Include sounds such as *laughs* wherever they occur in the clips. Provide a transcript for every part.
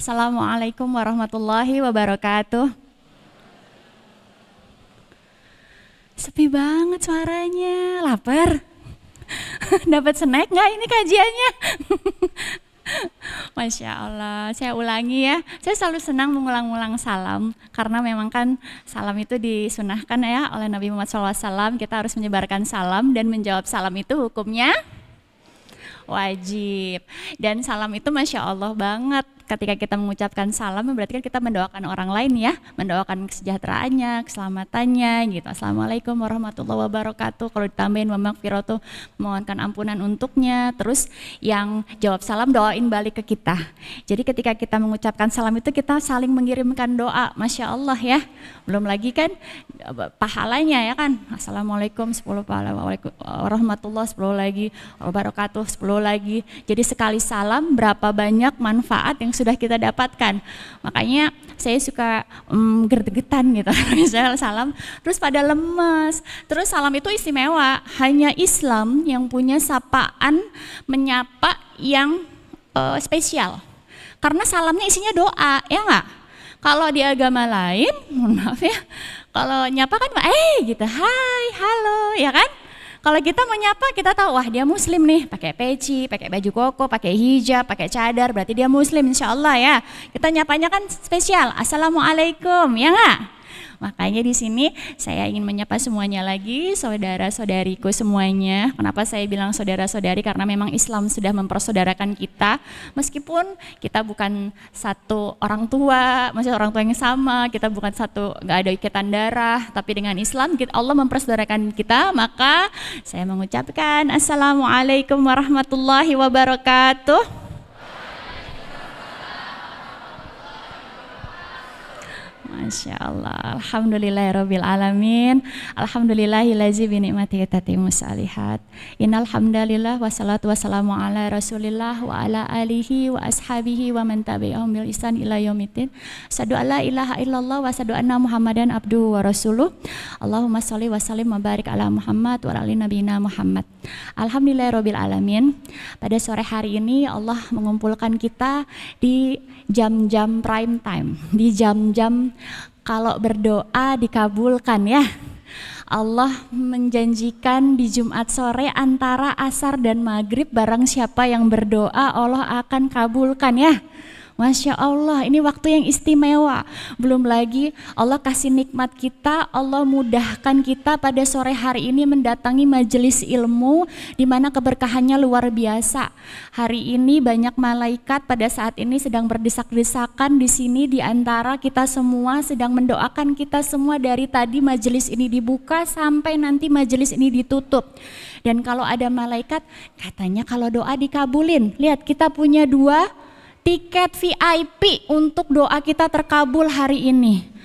Assalamualaikum warahmatullahi wabarakatuh. Sepi banget suaranya, lapar. *laughs* Dapat snack nggak ini kajiannya? *laughs* Masya Allah, saya ulangi ya. Saya selalu senang mengulang-ulang salam karena memang kan salam itu disunahkan ya oleh Nabi Muhammad SAW. Kita harus menyebarkan salam dan menjawab salam itu hukumnya wajib. Dan salam itu masya Allah banget ketika kita mengucapkan salam berarti kan kita mendoakan orang lain ya, mendoakan kesejahteraannya, keselamatannya gitu. Assalamualaikum warahmatullahi wabarakatuh. Kalau ditambahin memang firoto mohonkan ampunan untuknya. Terus yang jawab salam doain balik ke kita. Jadi ketika kita mengucapkan salam itu kita saling mengirimkan doa. Masya Allah ya. Belum lagi kan pahalanya ya kan. Assalamualaikum 10 pahala warahmatullah 10 lagi wabarakatuh 10 lagi. Jadi sekali salam berapa banyak manfaat yang sudah kita dapatkan. Makanya saya suka um, mm, gerdegetan gitu, *laughs* misalnya salam, terus pada lemes. Terus salam itu istimewa, hanya Islam yang punya sapaan menyapa yang uh, spesial. Karena salamnya isinya doa, ya enggak? Kalau di agama lain, *laughs* mohon maaf ya, kalau nyapa kan, eh gitu, hai, halo, ya kan? Kalau kita menyapa kita tahu wah dia muslim nih, pakai peci, pakai baju koko, pakai hijab, pakai cadar, berarti dia muslim insya Allah ya. Kita nyapanya kan spesial, assalamualaikum ya enggak? Makanya di sini saya ingin menyapa semuanya lagi, saudara-saudariku semuanya. Kenapa saya bilang saudara-saudari? Karena memang Islam sudah mempersaudarakan kita, meskipun kita bukan satu orang tua, masih orang tua yang sama, kita bukan satu, nggak ada ikatan darah, tapi dengan Islam Allah mempersaudarakan kita, maka saya mengucapkan Assalamualaikum warahmatullahi wabarakatuh. Masya Allah. Alhamdulillah ya ilazi binikmati Tati musalihat Innalhamdulillah wassalatu wassalamu ala rasulillah wa ala alihi wa ashabihi wa man tabi'ahum bil isan ila yomitin Sadu ala ilaha illallah wa sadu anna muhammadan abduhu wa rasuluh. Allahumma salli wa sallim wa ala muhammad wa ala nabina muhammad. Alhamdulillah ya Alamin Pada sore hari ini Allah mengumpulkan kita di jam-jam prime time, di jam-jam kalau berdoa dikabulkan ya. Allah menjanjikan di Jumat sore antara asar dan maghrib barang siapa yang berdoa Allah akan kabulkan ya. Masya Allah, ini waktu yang istimewa. Belum lagi Allah kasih nikmat kita, Allah mudahkan kita pada sore hari ini mendatangi majelis ilmu di mana keberkahannya luar biasa. Hari ini banyak malaikat pada saat ini sedang berdesak-desakan di sini di antara kita semua sedang mendoakan kita semua dari tadi majelis ini dibuka sampai nanti majelis ini ditutup. Dan kalau ada malaikat, katanya kalau doa dikabulin. Lihat kita punya dua tiket VIP untuk doa kita terkabul hari ini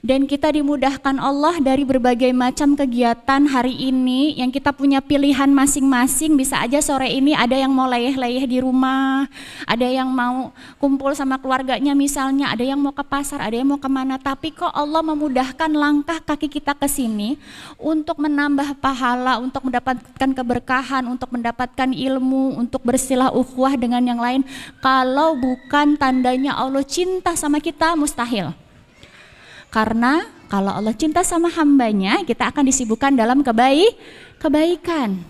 dan kita dimudahkan Allah dari berbagai macam kegiatan hari ini yang kita punya pilihan masing-masing bisa aja sore ini ada yang mau leyeh-leyeh di rumah ada yang mau kumpul sama keluarganya misalnya ada yang mau ke pasar ada yang mau kemana tapi kok Allah memudahkan langkah kaki kita ke sini untuk menambah pahala untuk mendapatkan keberkahan untuk mendapatkan ilmu untuk bersilah ukhuwah dengan yang lain kalau bukan tandanya Allah cinta sama kita mustahil karena kalau Allah cinta sama hambanya, kita akan disibukkan dalam kebaik, kebaikan.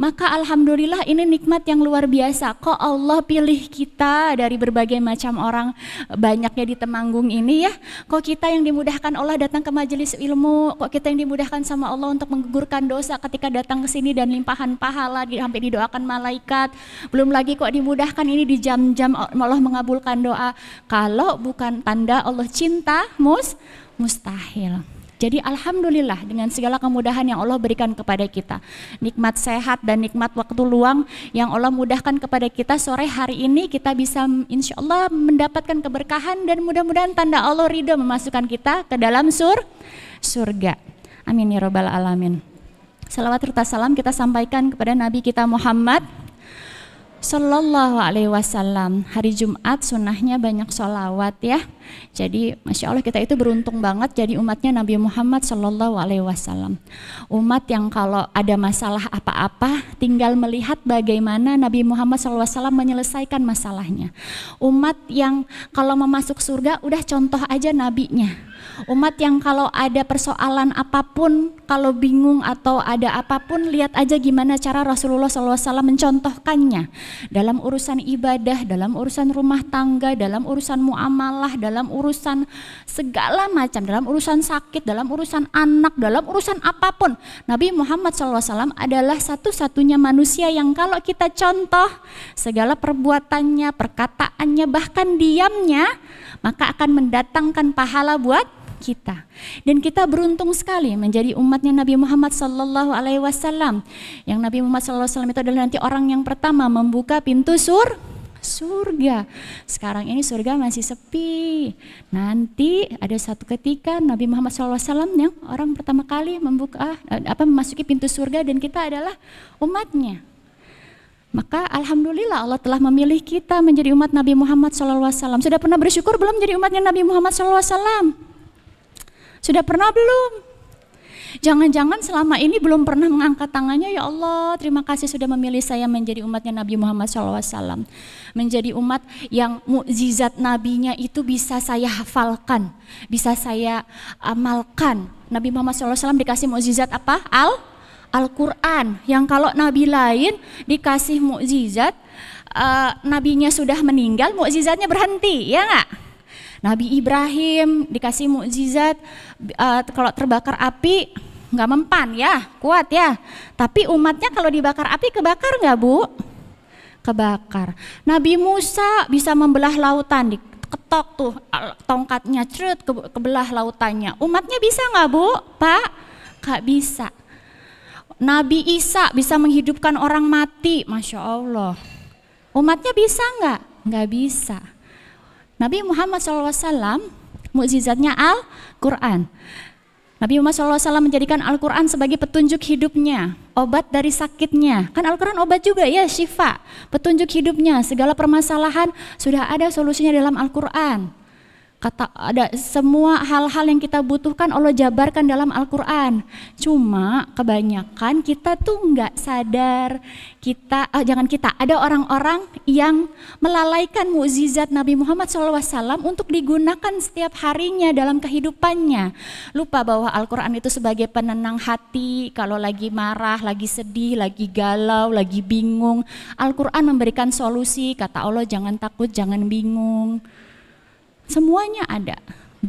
Maka alhamdulillah ini nikmat yang luar biasa. Kok Allah pilih kita dari berbagai macam orang banyaknya di Temanggung ini ya. Kok kita yang dimudahkan Allah datang ke majelis ilmu, kok kita yang dimudahkan sama Allah untuk menggugurkan dosa ketika datang ke sini dan limpahan pahala sampai didoakan malaikat. Belum lagi kok dimudahkan ini di jam-jam Allah mengabulkan doa. Kalau bukan tanda Allah cinta, mus mustahil. Jadi alhamdulillah dengan segala kemudahan yang Allah berikan kepada kita. Nikmat sehat dan nikmat waktu luang yang Allah mudahkan kepada kita sore hari ini kita bisa insya Allah mendapatkan keberkahan dan mudah-mudahan tanda Allah ridho memasukkan kita ke dalam sur surga. Amin ya robbal alamin. Salawat serta salam kita sampaikan kepada Nabi kita Muhammad Sallallahu Alaihi Wasallam. Hari Jumat sunnahnya banyak sholawat ya. Jadi masya Allah kita itu beruntung banget jadi umatnya Nabi Muhammad Sallallahu Alaihi Wasallam. Umat yang kalau ada masalah apa-apa tinggal melihat bagaimana Nabi Muhammad Sallallahu Alaihi Wasallam menyelesaikan masalahnya. Umat yang kalau mau masuk surga udah contoh aja nabinya Umat yang kalau ada persoalan apapun, kalau bingung atau ada apapun, lihat aja gimana cara Rasulullah SAW mencontohkannya. Dalam urusan ibadah, dalam urusan rumah tangga, dalam urusan muamalah, dalam urusan segala macam, dalam urusan sakit, dalam urusan anak, dalam urusan apapun. Nabi Muhammad SAW adalah satu-satunya manusia yang kalau kita contoh segala perbuatannya, perkataannya, bahkan diamnya, maka akan mendatangkan pahala buat kita. Dan kita beruntung sekali menjadi umatnya Nabi Muhammad Sallallahu Alaihi Wasallam. Yang Nabi Muhammad Sallallahu Alaihi Wasallam itu adalah nanti orang yang pertama membuka pintu sur surga. Sekarang ini surga masih sepi. Nanti ada satu ketika Nabi Muhammad SAW yang orang pertama kali membuka eh, apa memasuki pintu surga dan kita adalah umatnya. Maka alhamdulillah Allah telah memilih kita menjadi umat Nabi Muhammad SAW. Sudah pernah bersyukur belum jadi umatnya Nabi Muhammad SAW? Sudah pernah belum? Jangan-jangan selama ini belum pernah mengangkat tangannya, ya Allah terima kasih sudah memilih saya menjadi umatnya Nabi Muhammad SAW. Menjadi umat yang mukjizat nabinya itu bisa saya hafalkan, bisa saya amalkan. Nabi Muhammad SAW dikasih mukjizat apa? Al? Al-Quran. Yang kalau nabi lain dikasih mukjizat, uh, nabinya sudah meninggal, mukjizatnya berhenti, ya nggak? Nabi Ibrahim dikasih mukjizat uh, kalau terbakar api nggak mempan ya, kuat ya. Tapi umatnya kalau dibakar api kebakar nggak bu? Kebakar. Nabi Musa bisa membelah lautan, diketok tuh tongkatnya, cerut ke, kebelah lautannya. Umatnya bisa nggak bu? Pak, nggak bisa. Nabi Isa bisa menghidupkan orang mati, masya Allah. Umatnya bisa nggak? Nggak bisa. Nabi Muhammad SAW mukjizatnya Al-Quran. Nabi Muhammad SAW menjadikan Al-Quran sebagai petunjuk hidupnya, obat dari sakitnya. Kan Al-Quran obat juga ya, syifa, petunjuk hidupnya. Segala permasalahan sudah ada solusinya dalam Al-Quran kata ada semua hal-hal yang kita butuhkan Allah jabarkan dalam Al-Qur'an. Cuma kebanyakan kita tuh nggak sadar. Kita oh, jangan kita, ada orang-orang yang melalaikan mukjizat Nabi Muhammad SAW untuk digunakan setiap harinya dalam kehidupannya. Lupa bahwa Al-Qur'an itu sebagai penenang hati kalau lagi marah, lagi sedih, lagi galau, lagi bingung. Al-Qur'an memberikan solusi, kata Allah jangan takut, jangan bingung. Semuanya ada.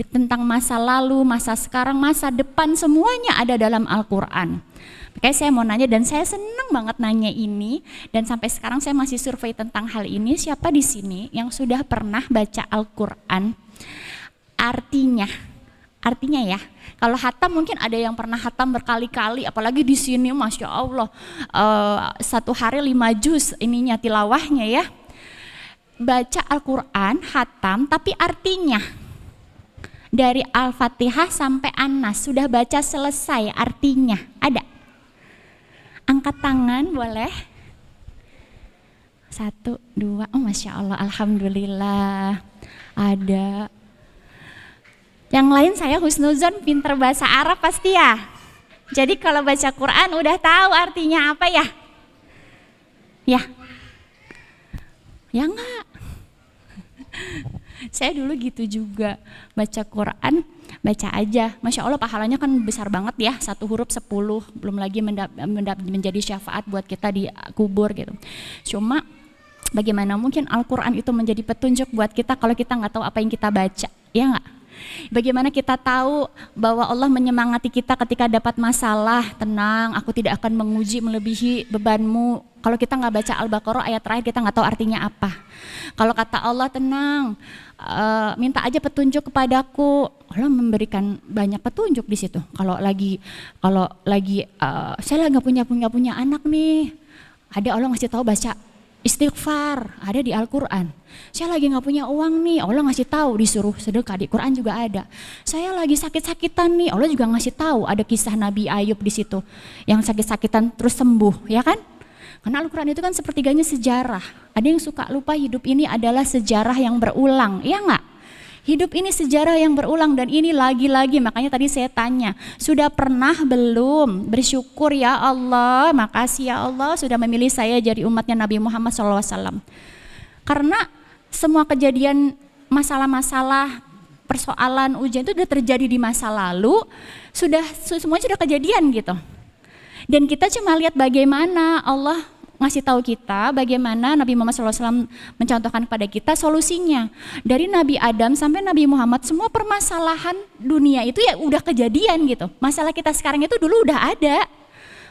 Tentang masa lalu, masa sekarang, masa depan, semuanya ada dalam Al-Quran. Makanya saya mau nanya dan saya senang banget nanya ini dan sampai sekarang saya masih survei tentang hal ini. Siapa di sini yang sudah pernah baca Al-Quran? Artinya, artinya ya, kalau hatam mungkin ada yang pernah hatam berkali-kali, apalagi di sini, masya Allah, uh, satu hari lima juz ininya tilawahnya ya baca Al-Quran, hatam, tapi artinya dari Al-Fatihah sampai Anas sudah baca selesai artinya ada. Angkat tangan boleh. Satu, dua, oh masya Allah, alhamdulillah ada. Yang lain saya Husnuzon pinter bahasa Arab pasti ya. Jadi kalau baca Quran udah tahu artinya apa ya? Ya. Ya enggak saya dulu gitu juga baca Quran baca aja masya Allah pahalanya kan besar banget ya satu huruf sepuluh belum lagi mendap, mendap, menjadi syafaat buat kita di kubur gitu cuma bagaimana mungkin Al-Quran itu menjadi petunjuk buat kita kalau kita nggak tahu apa yang kita baca ya nggak Bagaimana kita tahu bahwa Allah menyemangati kita ketika dapat masalah, tenang, aku tidak akan menguji melebihi bebanmu. Kalau kita nggak baca Al-Baqarah ayat terakhir kita nggak tahu artinya apa. Kalau kata Allah tenang, eh, minta aja petunjuk kepadaku. Allah memberikan banyak petunjuk di situ. Kalau lagi kalau lagi uh, saya nggak punya punya punya anak nih, ada Allah ngasih tahu baca istighfar ada di Al-Quran. Saya lagi nggak punya uang nih, Allah ngasih tahu disuruh sedekah di Quran juga ada. Saya lagi sakit-sakitan nih, Allah juga ngasih tahu ada kisah Nabi Ayub di situ yang sakit-sakitan terus sembuh, ya kan? Karena Al-Quran itu kan sepertiganya sejarah. Ada yang suka lupa hidup ini adalah sejarah yang berulang, ya nggak? Hidup ini sejarah yang berulang dan ini lagi-lagi makanya tadi saya tanya, sudah pernah belum bersyukur ya Allah, makasih ya Allah sudah memilih saya jadi umatnya Nabi Muhammad SAW. Karena semua kejadian masalah-masalah persoalan ujian itu sudah terjadi di masa lalu, sudah semuanya sudah kejadian gitu. Dan kita cuma lihat bagaimana Allah ngasih tahu kita bagaimana Nabi Muhammad SAW mencontohkan kepada kita solusinya. Dari Nabi Adam sampai Nabi Muhammad semua permasalahan dunia itu ya udah kejadian gitu. Masalah kita sekarang itu dulu udah ada.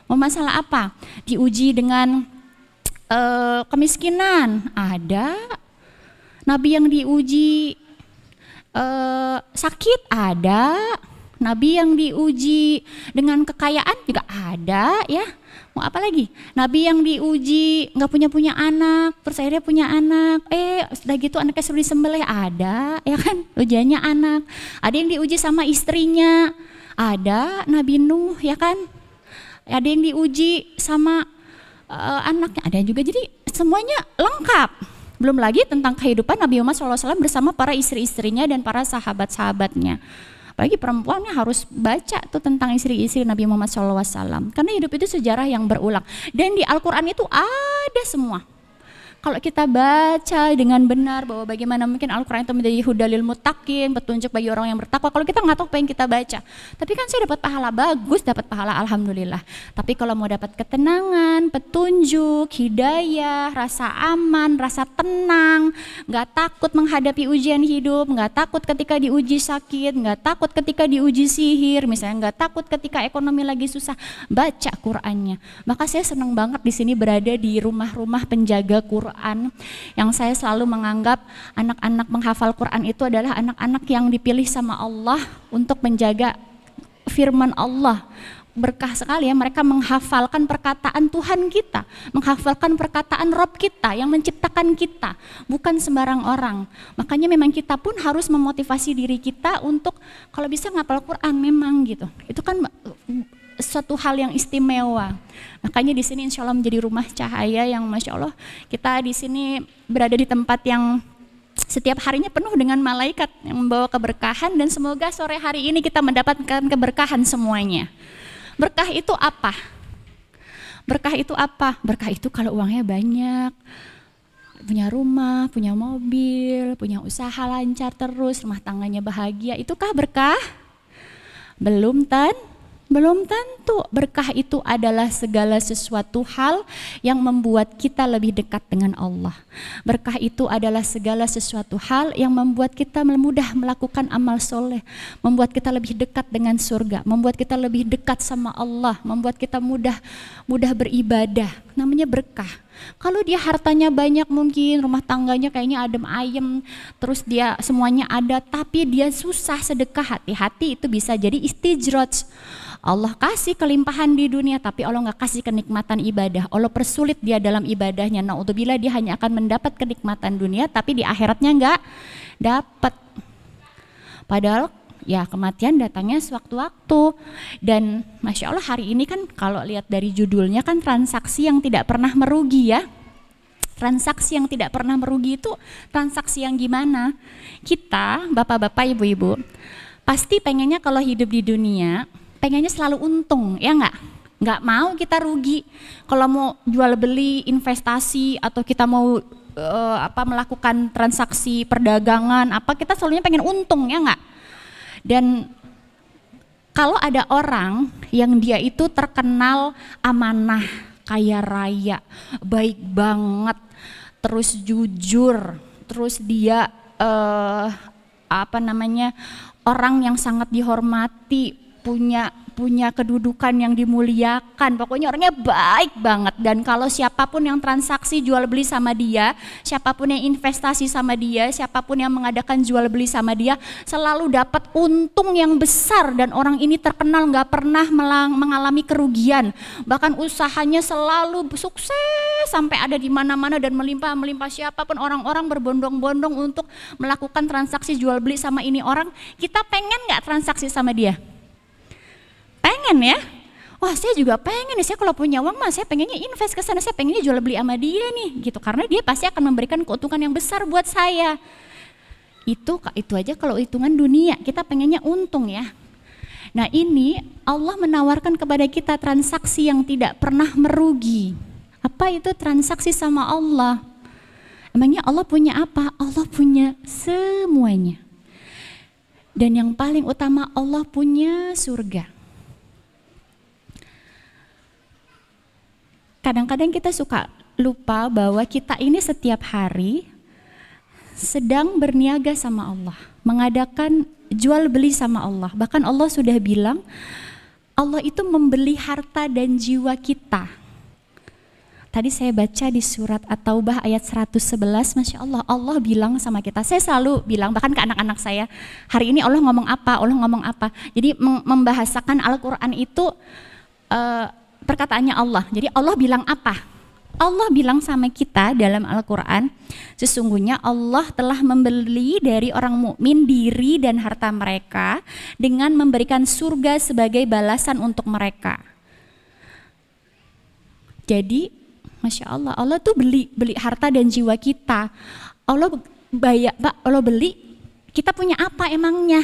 Mau masalah apa? Diuji dengan uh, kemiskinan ada. Nabi yang diuji uh, sakit ada Nabi yang diuji dengan kekayaan juga ada ya. Mau apa lagi? Nabi yang diuji nggak punya punya anak, terus akhirnya punya anak. Eh, sudah gitu anaknya sudah disembelih ada, ya kan? Ujiannya anak. Ada yang diuji sama istrinya. Ada Nabi Nuh, ya kan? Ada yang diuji sama uh, anaknya. Ada juga jadi semuanya lengkap. Belum lagi tentang kehidupan Nabi Muhammad SAW bersama para istri-istrinya dan para sahabat-sahabatnya. Apalagi perempuannya harus baca tuh tentang istri-istri Nabi Muhammad SAW. Karena hidup itu sejarah yang berulang. Dan di Al-Quran itu ada semua kalau kita baca dengan benar bahwa bagaimana mungkin Al-Quran itu menjadi hudalil mutakin, petunjuk bagi orang yang bertakwa. Kalau kita nggak tahu apa yang kita baca, tapi kan saya dapat pahala bagus, dapat pahala alhamdulillah. Tapi kalau mau dapat ketenangan, petunjuk, hidayah, rasa aman, rasa tenang, nggak takut menghadapi ujian hidup, nggak takut ketika diuji sakit, nggak takut ketika diuji sihir, misalnya nggak takut ketika ekonomi lagi susah, baca Qurannya. Maka saya senang banget di sini berada di rumah-rumah penjaga Quran Quran yang saya selalu menganggap anak-anak menghafal Quran itu adalah anak-anak yang dipilih sama Allah untuk menjaga firman Allah berkah sekali ya mereka menghafalkan perkataan Tuhan kita, menghafalkan perkataan Rob kita yang menciptakan kita, bukan sembarang orang. Makanya memang kita pun harus memotivasi diri kita untuk kalau bisa ngapal Quran memang gitu. Itu kan suatu hal yang istimewa. Makanya di sini insya Allah menjadi rumah cahaya yang masya Allah kita di sini berada di tempat yang setiap harinya penuh dengan malaikat yang membawa keberkahan dan semoga sore hari ini kita mendapatkan keberkahan semuanya. Berkah itu apa? Berkah itu apa? Berkah itu kalau uangnya banyak, punya rumah, punya mobil, punya usaha lancar terus, rumah tangganya bahagia, itukah berkah? Belum tentu belum tentu berkah itu adalah segala sesuatu hal yang membuat kita lebih dekat dengan Allah. Berkah itu adalah segala sesuatu hal yang membuat kita mudah melakukan amal soleh, membuat kita lebih dekat dengan surga, membuat kita lebih dekat sama Allah, membuat kita mudah mudah beribadah. Namanya berkah. Kalau dia hartanya banyak mungkin, rumah tangganya kayaknya adem ayem, terus dia semuanya ada, tapi dia susah sedekah, hati-hati itu bisa jadi istijroj. Allah kasih kelimpahan di dunia tapi Allah nggak kasih kenikmatan ibadah. Allah persulit dia dalam ibadahnya. Nah untuk bila dia hanya akan mendapat kenikmatan dunia tapi di akhiratnya nggak dapat. Padahal ya kematian datangnya sewaktu-waktu dan masya Allah hari ini kan kalau lihat dari judulnya kan transaksi yang tidak pernah merugi ya transaksi yang tidak pernah merugi itu transaksi yang gimana kita bapak-bapak ibu-ibu pasti pengennya kalau hidup di dunia pengennya selalu untung ya enggak enggak mau kita rugi kalau mau jual beli investasi atau kita mau uh, apa melakukan transaksi perdagangan apa kita selalunya pengen untung ya enggak dan kalau ada orang yang dia itu terkenal amanah, kaya raya, baik banget, terus jujur, terus dia eh, apa namanya orang yang sangat dihormati, punya punya kedudukan yang dimuliakan. Pokoknya orangnya baik banget dan kalau siapapun yang transaksi jual beli sama dia, siapapun yang investasi sama dia, siapapun yang mengadakan jual beli sama dia selalu dapat untung yang besar dan orang ini terkenal nggak pernah mengalami kerugian. Bahkan usahanya selalu sukses sampai ada di mana-mana dan melimpah-melimpah siapapun orang-orang berbondong-bondong untuk melakukan transaksi jual beli sama ini orang. Kita pengen nggak transaksi sama dia? Pengen ya? Wah saya juga pengen nih, saya kalau punya uang mah saya pengennya invest ke sana, saya pengennya jual beli sama dia nih gitu. Karena dia pasti akan memberikan keuntungan yang besar buat saya. Itu itu aja kalau hitungan dunia, kita pengennya untung ya. Nah ini Allah menawarkan kepada kita transaksi yang tidak pernah merugi. Apa itu transaksi sama Allah? Emangnya Allah punya apa? Allah punya semuanya. Dan yang paling utama Allah punya surga. kadang-kadang kita suka lupa bahwa kita ini setiap hari sedang berniaga sama Allah, mengadakan jual beli sama Allah. Bahkan Allah sudah bilang, Allah itu membeli harta dan jiwa kita. Tadi saya baca di surat At-Taubah ayat 111, Masya Allah, Allah bilang sama kita, saya selalu bilang, bahkan ke anak-anak saya, hari ini Allah ngomong apa, Allah ngomong apa. Jadi membahasakan Al-Quran itu eh, perkataannya Allah. Jadi Allah bilang apa? Allah bilang sama kita dalam Al-Qur'an, sesungguhnya Allah telah membeli dari orang mukmin diri dan harta mereka dengan memberikan surga sebagai balasan untuk mereka. Jadi, Masya Allah, Allah tuh beli beli harta dan jiwa kita. Allah bayar, pak, Allah beli, kita punya apa emangnya?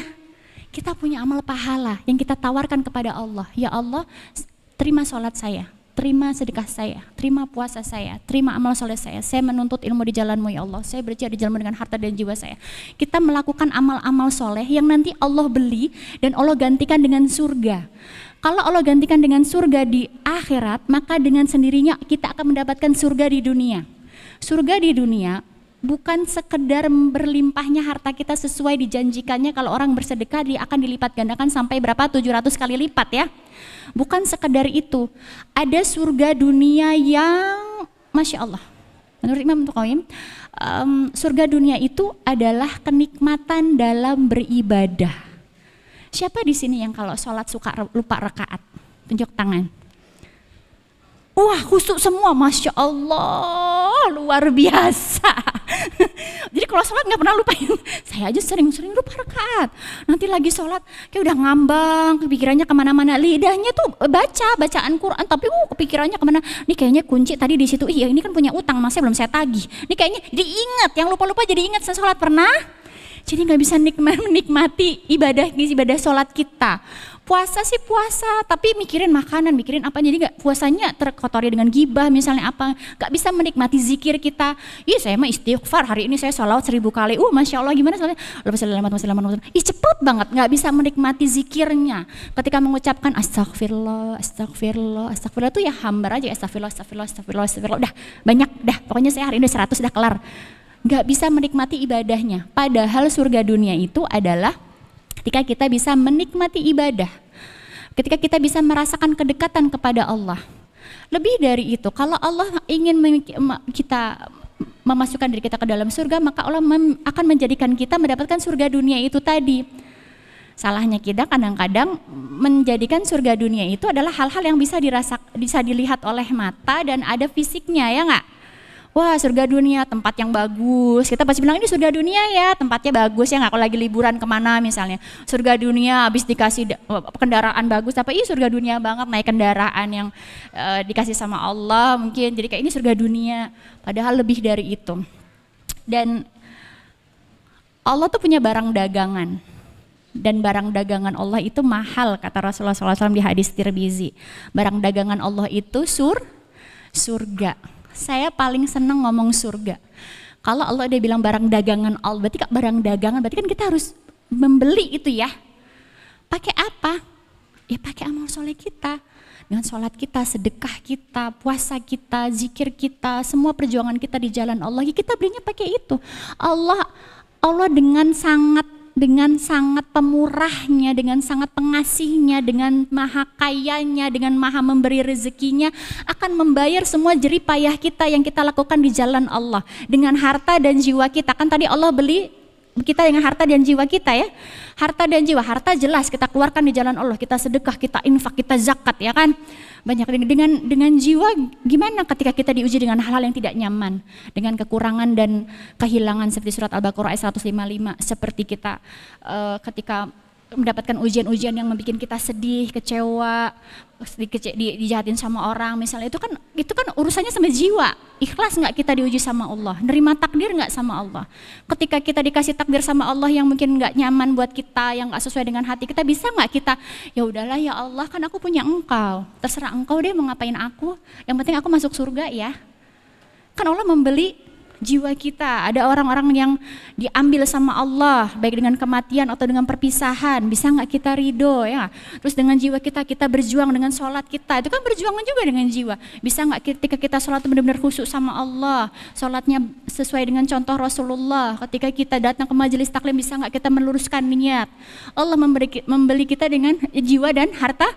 Kita punya amal pahala yang kita tawarkan kepada Allah. Ya Allah, terima sholat saya, terima sedekah saya, terima puasa saya, terima amal soleh saya. Saya menuntut ilmu di jalanmu ya Allah. Saya berjihad di jalanmu dengan harta dan jiwa saya. Kita melakukan amal-amal soleh yang nanti Allah beli dan Allah gantikan dengan surga. Kalau Allah gantikan dengan surga di akhirat, maka dengan sendirinya kita akan mendapatkan surga di dunia. Surga di dunia bukan sekedar berlimpahnya harta kita sesuai dijanjikannya kalau orang bersedekah dia akan dilipat gandakan sampai berapa 700 kali lipat ya Bukan sekedar itu. Ada surga dunia yang Masya Allah. Menurut Imam Tukawim um, surga dunia itu adalah kenikmatan dalam beribadah. Siapa di sini yang kalau sholat suka lupa rekaat? Tunjuk tangan. Wah, khusuk semua, masya Allah, luar biasa. *laughs* Jadi kalau sholat nggak pernah lupain. *laughs* Saya aja sering-sering lupa rakaat. Nanti lagi sholat kayak udah ngambang, kepikirannya kemana-mana. Lidahnya tuh baca bacaan Quran, tapi uh kepikirannya kemana? Ini kayaknya kunci tadi di situ. Iya ini kan punya utang, masih belum saya tagih. Ini kayaknya diingat, yang lupa-lupa jadi ingat saya sholat pernah. Jadi nggak bisa nikmat *laughs* menikmati ibadah ibadah sholat kita puasa sih puasa, tapi mikirin makanan, mikirin apa, jadi nggak puasanya terkotori dengan gibah misalnya apa, nggak bisa menikmati zikir kita. Iya saya mah istighfar, hari ini saya sholawat seribu kali, uh masya Allah gimana soalnya, Allah selamat, selamat, selamat, ih cepet banget, nggak bisa menikmati zikirnya. Ketika mengucapkan astagfirullah, astagfirullah, astagfirullah itu ya hambar aja, astagfirullah, astagfirullah, astagfirullah, astagfirullah, udah banyak, dah pokoknya saya hari ini 100 udah kelar. Nggak bisa menikmati ibadahnya, padahal surga dunia itu adalah ketika kita bisa menikmati ibadah, ketika kita bisa merasakan kedekatan kepada Allah. Lebih dari itu, kalau Allah ingin kita memasukkan diri kita ke dalam surga, maka Allah akan menjadikan kita mendapatkan surga dunia itu tadi. Salahnya kita kadang-kadang menjadikan surga dunia itu adalah hal-hal yang bisa dirasak, bisa dilihat oleh mata dan ada fisiknya ya nggak? wah surga dunia tempat yang bagus. Kita pasti bilang ini surga dunia ya, tempatnya bagus ya nggak kalau lagi liburan kemana misalnya. Surga dunia habis dikasih kendaraan bagus, tapi ini surga dunia banget naik kendaraan yang e, dikasih sama Allah mungkin. Jadi kayak ini surga dunia, padahal lebih dari itu. Dan Allah tuh punya barang dagangan dan barang dagangan Allah itu mahal kata Rasulullah SAW di hadis Tirmizi. Barang dagangan Allah itu sur surga saya paling senang ngomong surga. Kalau Allah udah bilang barang dagangan Allah, berarti kan barang dagangan berarti kan kita harus membeli itu ya. Pakai apa? Ya pakai amal soleh kita. Dengan sholat kita, sedekah kita, puasa kita, zikir kita, semua perjuangan kita di jalan Allah, ya kita belinya pakai itu. Allah Allah dengan sangat dengan sangat pemurahnya, dengan sangat pengasihnya, dengan maha kayanya, dengan maha memberi rezekinya akan membayar semua jerih payah kita yang kita lakukan di jalan Allah dengan harta dan jiwa kita. Kan tadi Allah beli kita dengan harta dan jiwa kita ya. Harta dan jiwa, harta jelas kita keluarkan di jalan Allah, kita sedekah, kita infak, kita zakat ya kan. Banyak dengan dengan jiwa gimana ketika kita diuji dengan hal-hal yang tidak nyaman, dengan kekurangan dan kehilangan seperti surat Al-Baqarah ayat 155 seperti kita uh, ketika mendapatkan ujian-ujian yang membuat kita sedih, kecewa, di, di, dijahatin sama orang misalnya itu kan itu kan urusannya sama jiwa. Ikhlas nggak kita diuji sama Allah? Nerima takdir nggak sama Allah? Ketika kita dikasih takdir sama Allah yang mungkin nggak nyaman buat kita, yang nggak sesuai dengan hati kita, bisa nggak kita ya udahlah ya Allah kan aku punya Engkau, terserah Engkau deh mau ngapain aku. Yang penting aku masuk surga ya. Kan Allah membeli jiwa kita. Ada orang-orang yang diambil sama Allah, baik dengan kematian atau dengan perpisahan. Bisa nggak kita ridho ya? Terus dengan jiwa kita, kita berjuang dengan sholat kita. Itu kan berjuangan juga dengan jiwa. Bisa nggak ketika kita sholat benar-benar khusyuk sama Allah, sholatnya sesuai dengan contoh Rasulullah. Ketika kita datang ke majelis taklim, bisa nggak kita meluruskan niat? Allah memberi, membeli kita dengan jiwa dan harta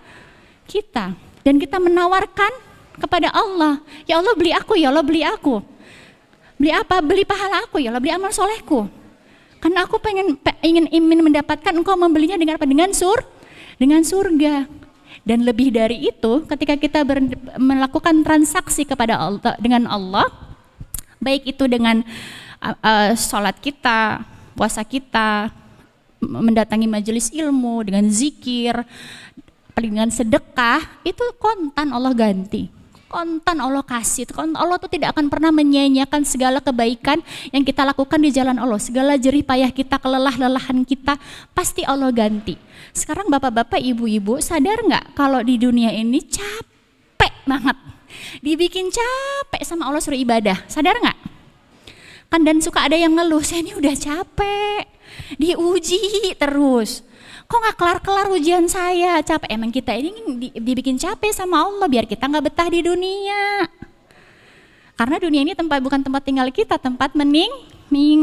kita. Dan kita menawarkan kepada Allah, ya Allah beli aku, ya Allah beli aku. Beli apa? Beli pahala aku ya Allah, beli amal solehku. Karena aku pengen ingin ingin mendapatkan engkau membelinya dengan apa? Dengan sur, dengan surga. Dan lebih dari itu, ketika kita ber, melakukan transaksi kepada Allah dengan Allah, baik itu dengan uh, uh, sholat kita, puasa kita, mendatangi majelis ilmu, dengan zikir, dengan sedekah, itu kontan Allah ganti konten Allah kasih. Allah tuh tidak akan pernah menyanyiakan segala kebaikan yang kita lakukan di jalan Allah. Segala jerih payah kita, kelelah-lelahan kita, pasti Allah ganti. Sekarang bapak-bapak, ibu-ibu sadar nggak kalau di dunia ini capek banget. Dibikin capek sama Allah suruh ibadah. Sadar nggak? Kan dan suka ada yang ngeluh, saya ini udah capek. Diuji terus kok nggak kelar-kelar ujian saya capek emang kita ini dibikin capek sama Allah biar kita nggak betah di dunia karena dunia ini tempat bukan tempat tinggal kita tempat mening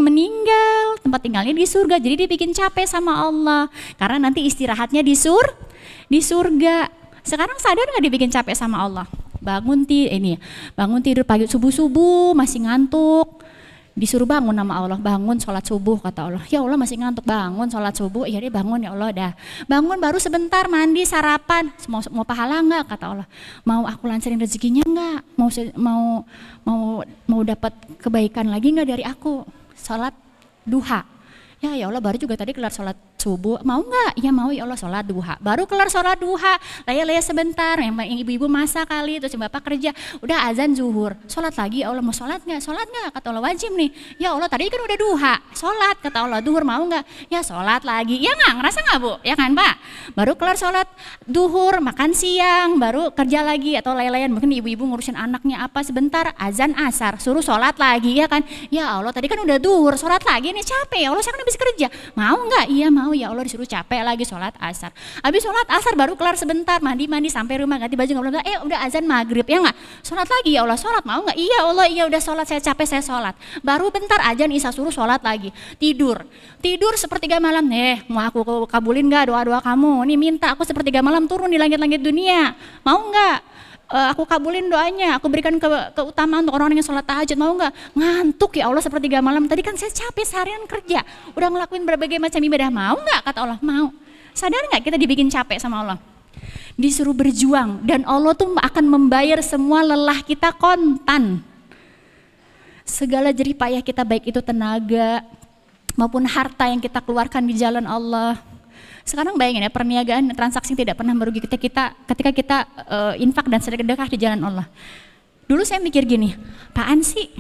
meninggal tempat tinggalnya di surga jadi dibikin capek sama Allah karena nanti istirahatnya di sur di surga sekarang sadar nggak dibikin capek sama Allah bangun tidur ini bangun tidur pagi subuh subuh masih ngantuk disuruh bangun nama Allah, bangun sholat subuh kata Allah. Ya Allah masih ngantuk, bangun sholat subuh, ya dia bangun ya Allah dah. Bangun baru sebentar mandi, sarapan, mau, mau pahala nggak kata Allah. Mau aku lancarin rezekinya nggak Mau mau mau mau dapat kebaikan lagi nggak dari aku? Sholat duha. Ya ya Allah baru juga tadi kelar sholat subuh mau nggak ya mau ya Allah sholat duha baru kelar sholat duha laya-laya ya, sebentar yang ibu-ibu masa kali terus bapak kerja udah azan zuhur sholat lagi ya Allah mau sholat nggak sholat nggak kata Allah wajib nih ya Allah tadi kan udah duha sholat kata Allah duhur mau nggak ya sholat lagi ya nggak ngerasa nggak bu ya kan pak baru kelar sholat duhur makan siang baru kerja lagi atau laya-layan mungkin ibu-ibu ngurusin anaknya apa sebentar azan asar suruh sholat lagi ya kan ya Allah tadi kan udah duhur sholat lagi nih capek ya Allah saya kan habis kerja mau nggak iya mau mau ya Allah disuruh capek lagi sholat asar. Habis sholat asar baru kelar sebentar mandi-mandi sampai rumah ganti baju nggak belum eh udah azan maghrib ya nggak sholat lagi ya Allah sholat mau nggak iya Allah iya udah sholat saya capek saya sholat baru bentar azan Isa suruh sholat lagi tidur tidur sepertiga malam eh mau aku kabulin nggak doa-doa kamu nih minta aku sepertiga malam turun di langit-langit dunia mau nggak Eh, aku kabulin doanya, aku berikan ke, keutamaan untuk orang-orang yang sholat tahajud, mau nggak? Ngantuk ya Allah seperti tiga malam, tadi kan saya capek seharian kerja, udah ngelakuin berbagai macam ibadah, mau nggak? Kata Allah, mau. Sadar nggak kita dibikin capek sama Allah? Disuruh berjuang, dan Allah tuh akan membayar semua lelah kita kontan. Segala jerih payah kita baik itu tenaga, maupun harta yang kita keluarkan di jalan Allah, sekarang bayangin ya perniagaan transaksi tidak pernah merugi ketika kita ketika kita uh, infak dan sedekah di jalan Allah. Dulu saya mikir gini, apaan sih?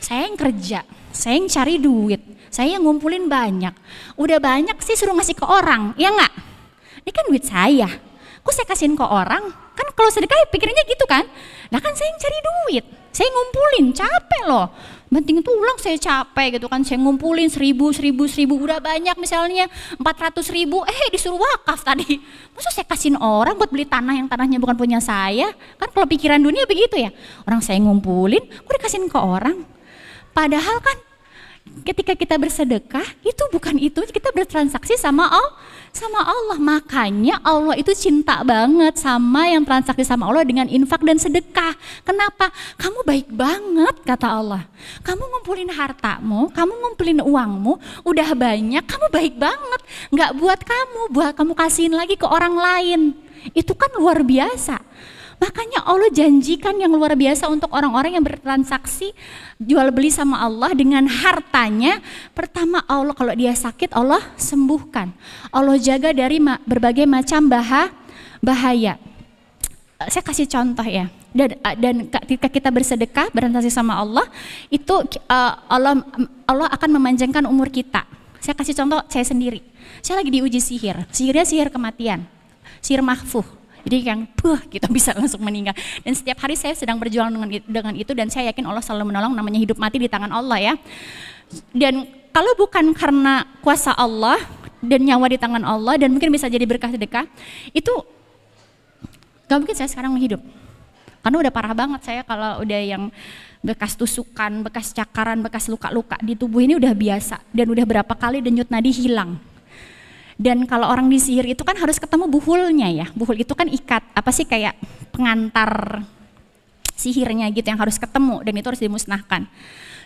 Saya yang kerja, saya yang cari duit, saya yang ngumpulin banyak. Udah banyak sih suruh ngasih ke orang, ya enggak? Ini kan duit saya. Kok saya kasihin ke orang? Kan kalau sedekah ya pikirnya gitu kan. Nah kan saya yang cari duit, saya ngumpulin, capek loh banting tulang saya capek gitu kan saya ngumpulin seribu seribu seribu udah banyak misalnya empat ratus ribu eh disuruh wakaf tadi masa saya kasihin orang buat beli tanah yang tanahnya bukan punya saya kan kalau pikiran dunia begitu ya orang saya ngumpulin gue dikasihin ke orang padahal kan ketika kita bersedekah itu bukan itu kita bertransaksi sama Allah sama Allah makanya Allah itu cinta banget sama yang transaksi sama Allah dengan infak dan sedekah kenapa kamu baik banget kata Allah kamu ngumpulin hartamu kamu ngumpulin uangmu udah banyak kamu baik banget nggak buat kamu buat kamu kasihin lagi ke orang lain itu kan luar biasa Makanya Allah janjikan yang luar biasa untuk orang-orang yang bertransaksi jual beli sama Allah dengan hartanya. Pertama Allah kalau dia sakit Allah sembuhkan. Allah jaga dari berbagai macam bahaya. Eh, saya kasih contoh ya. Dan eh, dan ketika kita bersedekah berantasi sama Allah itu eh, Allah Allah akan memanjangkan umur kita. Saya kasih contoh saya sendiri. Saya lagi diuji sihir. Sihirnya sihir kematian. Sihir mahfuh jadi yang puh kita gitu, *laughs* bisa langsung meninggal. Dan setiap hari saya sedang berjuang dengan dengan itu dan saya yakin Allah selalu menolong namanya hidup mati di tangan Allah ya. Dan kalau bukan karena kuasa Allah dan nyawa di tangan Allah dan mungkin bisa jadi berkah sedekah, itu gak mungkin saya sekarang menghidup. Karena udah parah banget saya kalau udah yang bekas tusukan, bekas cakaran, bekas luka-luka di tubuh ini udah biasa dan udah berapa kali denyut nadi hilang dan kalau orang disihir itu kan harus ketemu buhulnya ya. Buhul itu kan ikat, apa sih kayak pengantar sihirnya gitu yang harus ketemu dan itu harus dimusnahkan.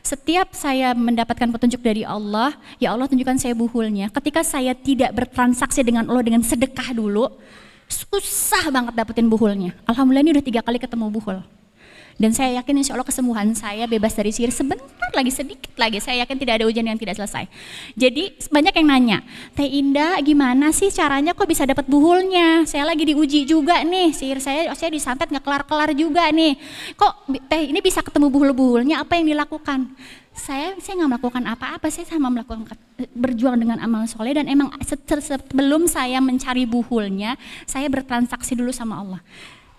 Setiap saya mendapatkan petunjuk dari Allah, ya Allah tunjukkan saya buhulnya. Ketika saya tidak bertransaksi dengan Allah dengan sedekah dulu, susah banget dapetin buhulnya. Alhamdulillah ini udah tiga kali ketemu buhul. Dan saya yakin insya Allah kesembuhan saya bebas dari sihir sebentar lagi, sedikit lagi. Saya yakin tidak ada ujian yang tidak selesai. Jadi banyak yang nanya, Teh Indah gimana sih caranya kok bisa dapat buhulnya? Saya lagi diuji juga nih, sihir saya, oh, saya disantet nggak kelar-kelar juga nih. Kok Teh ini bisa ketemu buhul-buhulnya, apa yang dilakukan? saya saya nggak melakukan apa-apa saya sama melakukan berjuang dengan amal soleh dan emang sebelum saya mencari buhulnya saya bertransaksi dulu sama Allah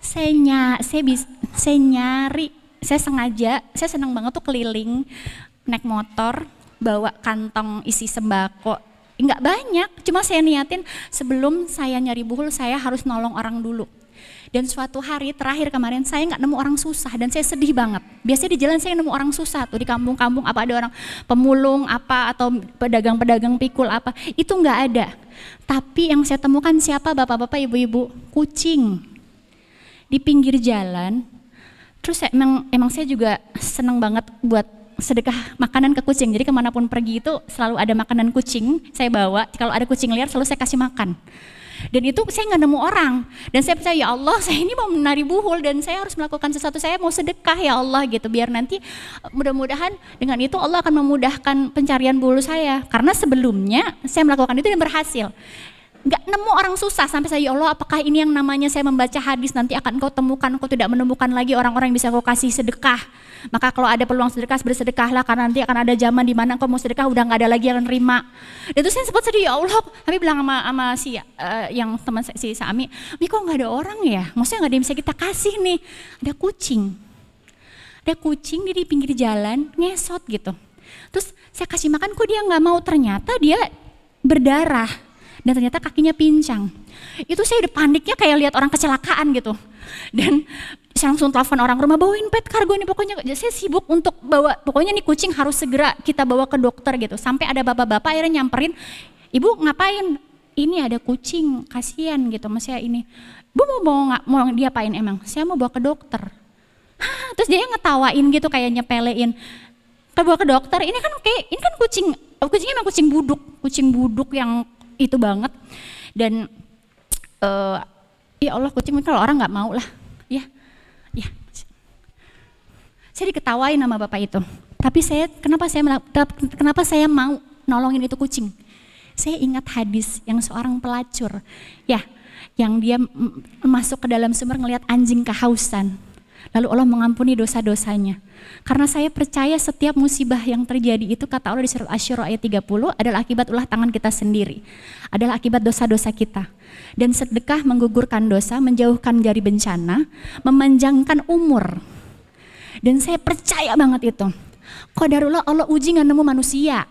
saya ny- saya bis, saya nyari, saya sengaja, saya senang banget tuh keliling naik motor bawa kantong isi sembako nggak banyak, cuma saya niatin sebelum saya nyari buhul saya harus nolong orang dulu. Dan suatu hari terakhir kemarin saya nggak nemu orang susah dan saya sedih banget. Biasanya di jalan saya nemu orang susah tuh di kampung-kampung apa ada orang pemulung apa atau pedagang-pedagang pikul apa itu nggak ada. Tapi yang saya temukan siapa bapak-bapak ibu-ibu kucing di pinggir jalan. Terus emang emang saya juga seneng banget buat sedekah makanan ke kucing. Jadi kemanapun pergi itu selalu ada makanan kucing saya bawa. Kalau ada kucing liar selalu saya kasih makan. Dan itu saya nggak nemu orang. Dan saya percaya ya Allah *laughs* saya ini mau menari buhul dan saya harus melakukan sesuatu. Saya mau sedekah ya Allah gitu. Biar nanti eh, mudah-mudahan dengan itu Allah akan memudahkan pencarian bulu saya. Karena sebelumnya saya melakukan itu dan berhasil nggak nemu orang susah sampai saya ya Allah apakah ini yang namanya saya membaca hadis nanti akan kau temukan kau tidak menemukan lagi orang-orang yang bisa kau kasih sedekah maka kalau ada peluang sedekah bersedekahlah karena nanti akan ada zaman di mana kau mau sedekah udah nggak ada lagi yang nerima itu saya sempat sedih ya Allah tapi bilang sama, sama si uh, yang teman si Sami ini kok nggak ada orang ya maksudnya nggak ada yang bisa kita kasih nih ada kucing ada kucing di pinggir jalan ngesot gitu terus saya kasih makan kok dia nggak mau ternyata dia berdarah dan ternyata kakinya pincang. Itu saya udah paniknya kayak lihat orang kecelakaan gitu. Dan saya langsung telepon orang rumah bawain pet kargo ini pokoknya saya sibuk untuk bawa pokoknya nih kucing harus segera kita bawa ke dokter gitu sampai ada bapak-bapak akhirnya nyamperin ibu ngapain ini ada kucing kasihan gitu mas saya ini bu mau mau mau diapain emang saya mau bawa ke dokter Hah, terus dia ngetawain gitu kayak nyepelein bawa ke dokter ini kan kayak ini kan kucing kucingnya emang kucing buduk kucing buduk yang itu banget dan uh, ya Allah kucing kalau orang nggak mau lah ya ya saya diketawain sama bapak itu tapi saya kenapa saya kenapa saya mau nolongin itu kucing saya ingat hadis yang seorang pelacur ya yang dia masuk ke dalam sumur ngelihat anjing kehausan Lalu Allah mengampuni dosa-dosanya. Karena saya percaya setiap musibah yang terjadi itu kata Allah di surat Asyura ayat 30 adalah akibat ulah tangan kita sendiri. Adalah akibat dosa-dosa kita. Dan sedekah menggugurkan dosa, menjauhkan dari bencana, memanjangkan umur. Dan saya percaya banget itu. Kodarullah Allah uji nggak nemu manusia.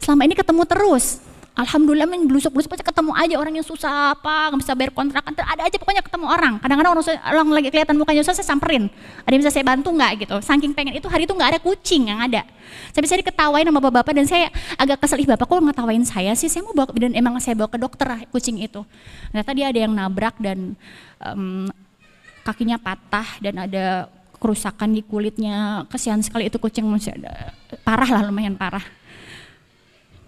Selama ini ketemu terus. Alhamdulillah main blusuk-blusuk aja ketemu aja orang yang susah apa, nggak bisa bayar kontrakan, ada aja pokoknya ketemu orang. Kadang-kadang orang, orang lagi kelihatan mukanya susah, saya samperin. Ada yang bisa saya bantu nggak gitu. Saking pengen itu hari itu nggak ada kucing yang ada. Tapi saya diketawain sama bapak-bapak dan saya agak kesel, ih bapak kok ngetawain saya sih, saya mau bawa dan emang saya bawa ke dokter kucing itu. Ternyata dia ada yang nabrak dan um, kakinya patah dan ada kerusakan di kulitnya. Kesian sekali itu kucing masih ada, parah lah lumayan parah.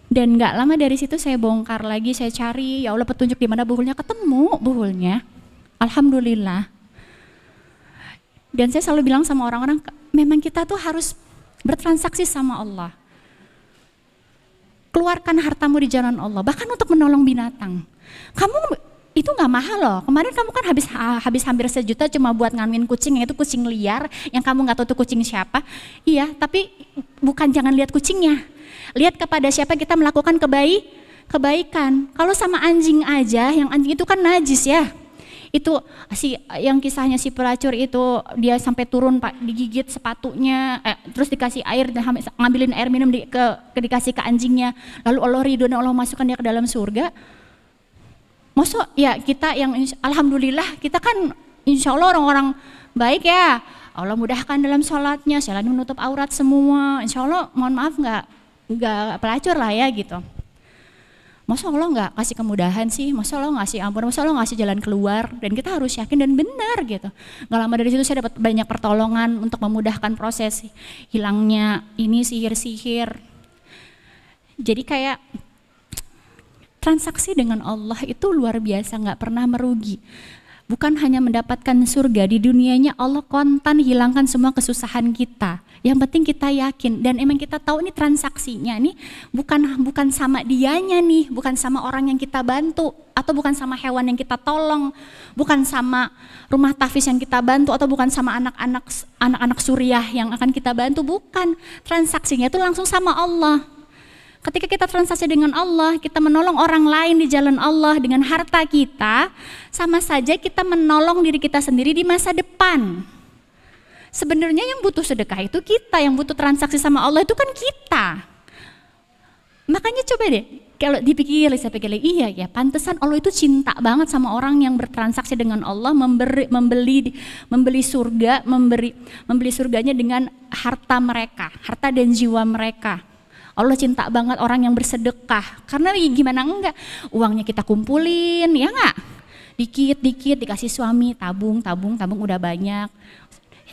Dan nggak lama dari situ saya bongkar lagi, saya cari, ya Allah petunjuk di mana buhulnya ketemu buhulnya. Alhamdulillah. Dan saya selalu bilang sama orang-orang, memang kita tuh harus bertransaksi sama Allah. Keluarkan hartamu di jalan Allah, bahkan untuk menolong binatang. Kamu itu nggak mahal loh. Kemarin kamu kan habis habis hampir sejuta cuma buat ngamin kucing yang itu kucing liar yang kamu nggak tahu itu kucing siapa. Iya, tapi bukan jangan lihat kucingnya. Lihat kepada siapa kita melakukan kebaik, kebaikan. Kalau sama anjing aja, yang anjing itu kan najis ya. Itu ah, si ah, yang kisahnya si pelacur itu dia sampai turun Pak digigit sepatunya, eh, terus dikasih air dan ngambilin air minum di, ke, ke dikasih ke anjingnya. Lalu Allah ridho dan Allah masukkan dia ke dalam surga. Masuk ya kita yang alhamdulillah kita kan insya Allah orang-orang baik ya. Allah mudahkan dalam sholatnya, sholat menutup aurat semua. Insya Allah mohon maaf nggak nggak pelacur lah ya gitu. Masa Allah nggak kasih kemudahan sih, masa Allah ngasih ampun, masa Allah ngasih jalan keluar, dan kita harus yakin dan benar gitu. Nggak lama dari situ saya dapat banyak pertolongan untuk memudahkan proses hilangnya ini sihir-sihir. Jadi kayak transaksi dengan Allah itu luar biasa, nggak pernah merugi bukan hanya mendapatkan surga di dunianya Allah kontan hilangkan semua kesusahan kita yang penting kita yakin dan emang kita tahu ini transaksinya nih bukan bukan sama dianya nih, bukan sama orang yang kita bantu atau bukan sama hewan yang kita tolong, bukan sama rumah tafis yang kita bantu atau bukan sama anak-anak anak-anak suriah yang akan kita bantu, bukan. Transaksinya itu langsung sama Allah. Ketika kita transaksi dengan Allah, kita menolong orang lain di jalan Allah dengan harta kita, sama saja kita menolong diri kita sendiri di masa depan. Sebenarnya yang butuh sedekah itu kita, yang butuh transaksi sama Allah itu kan kita. Makanya coba deh, kalau dipikir, saya pikir iya ya, pantesan Allah itu cinta banget sama orang yang bertransaksi dengan Allah, memberi, membeli, membeli surga, memberi, membeli surganya dengan harta mereka, harta dan jiwa mereka. Allah cinta banget orang yang bersedekah. Karena gimana enggak, uangnya kita kumpulin, ya enggak? Dikit-dikit dikasih suami, tabung, tabung, tabung udah banyak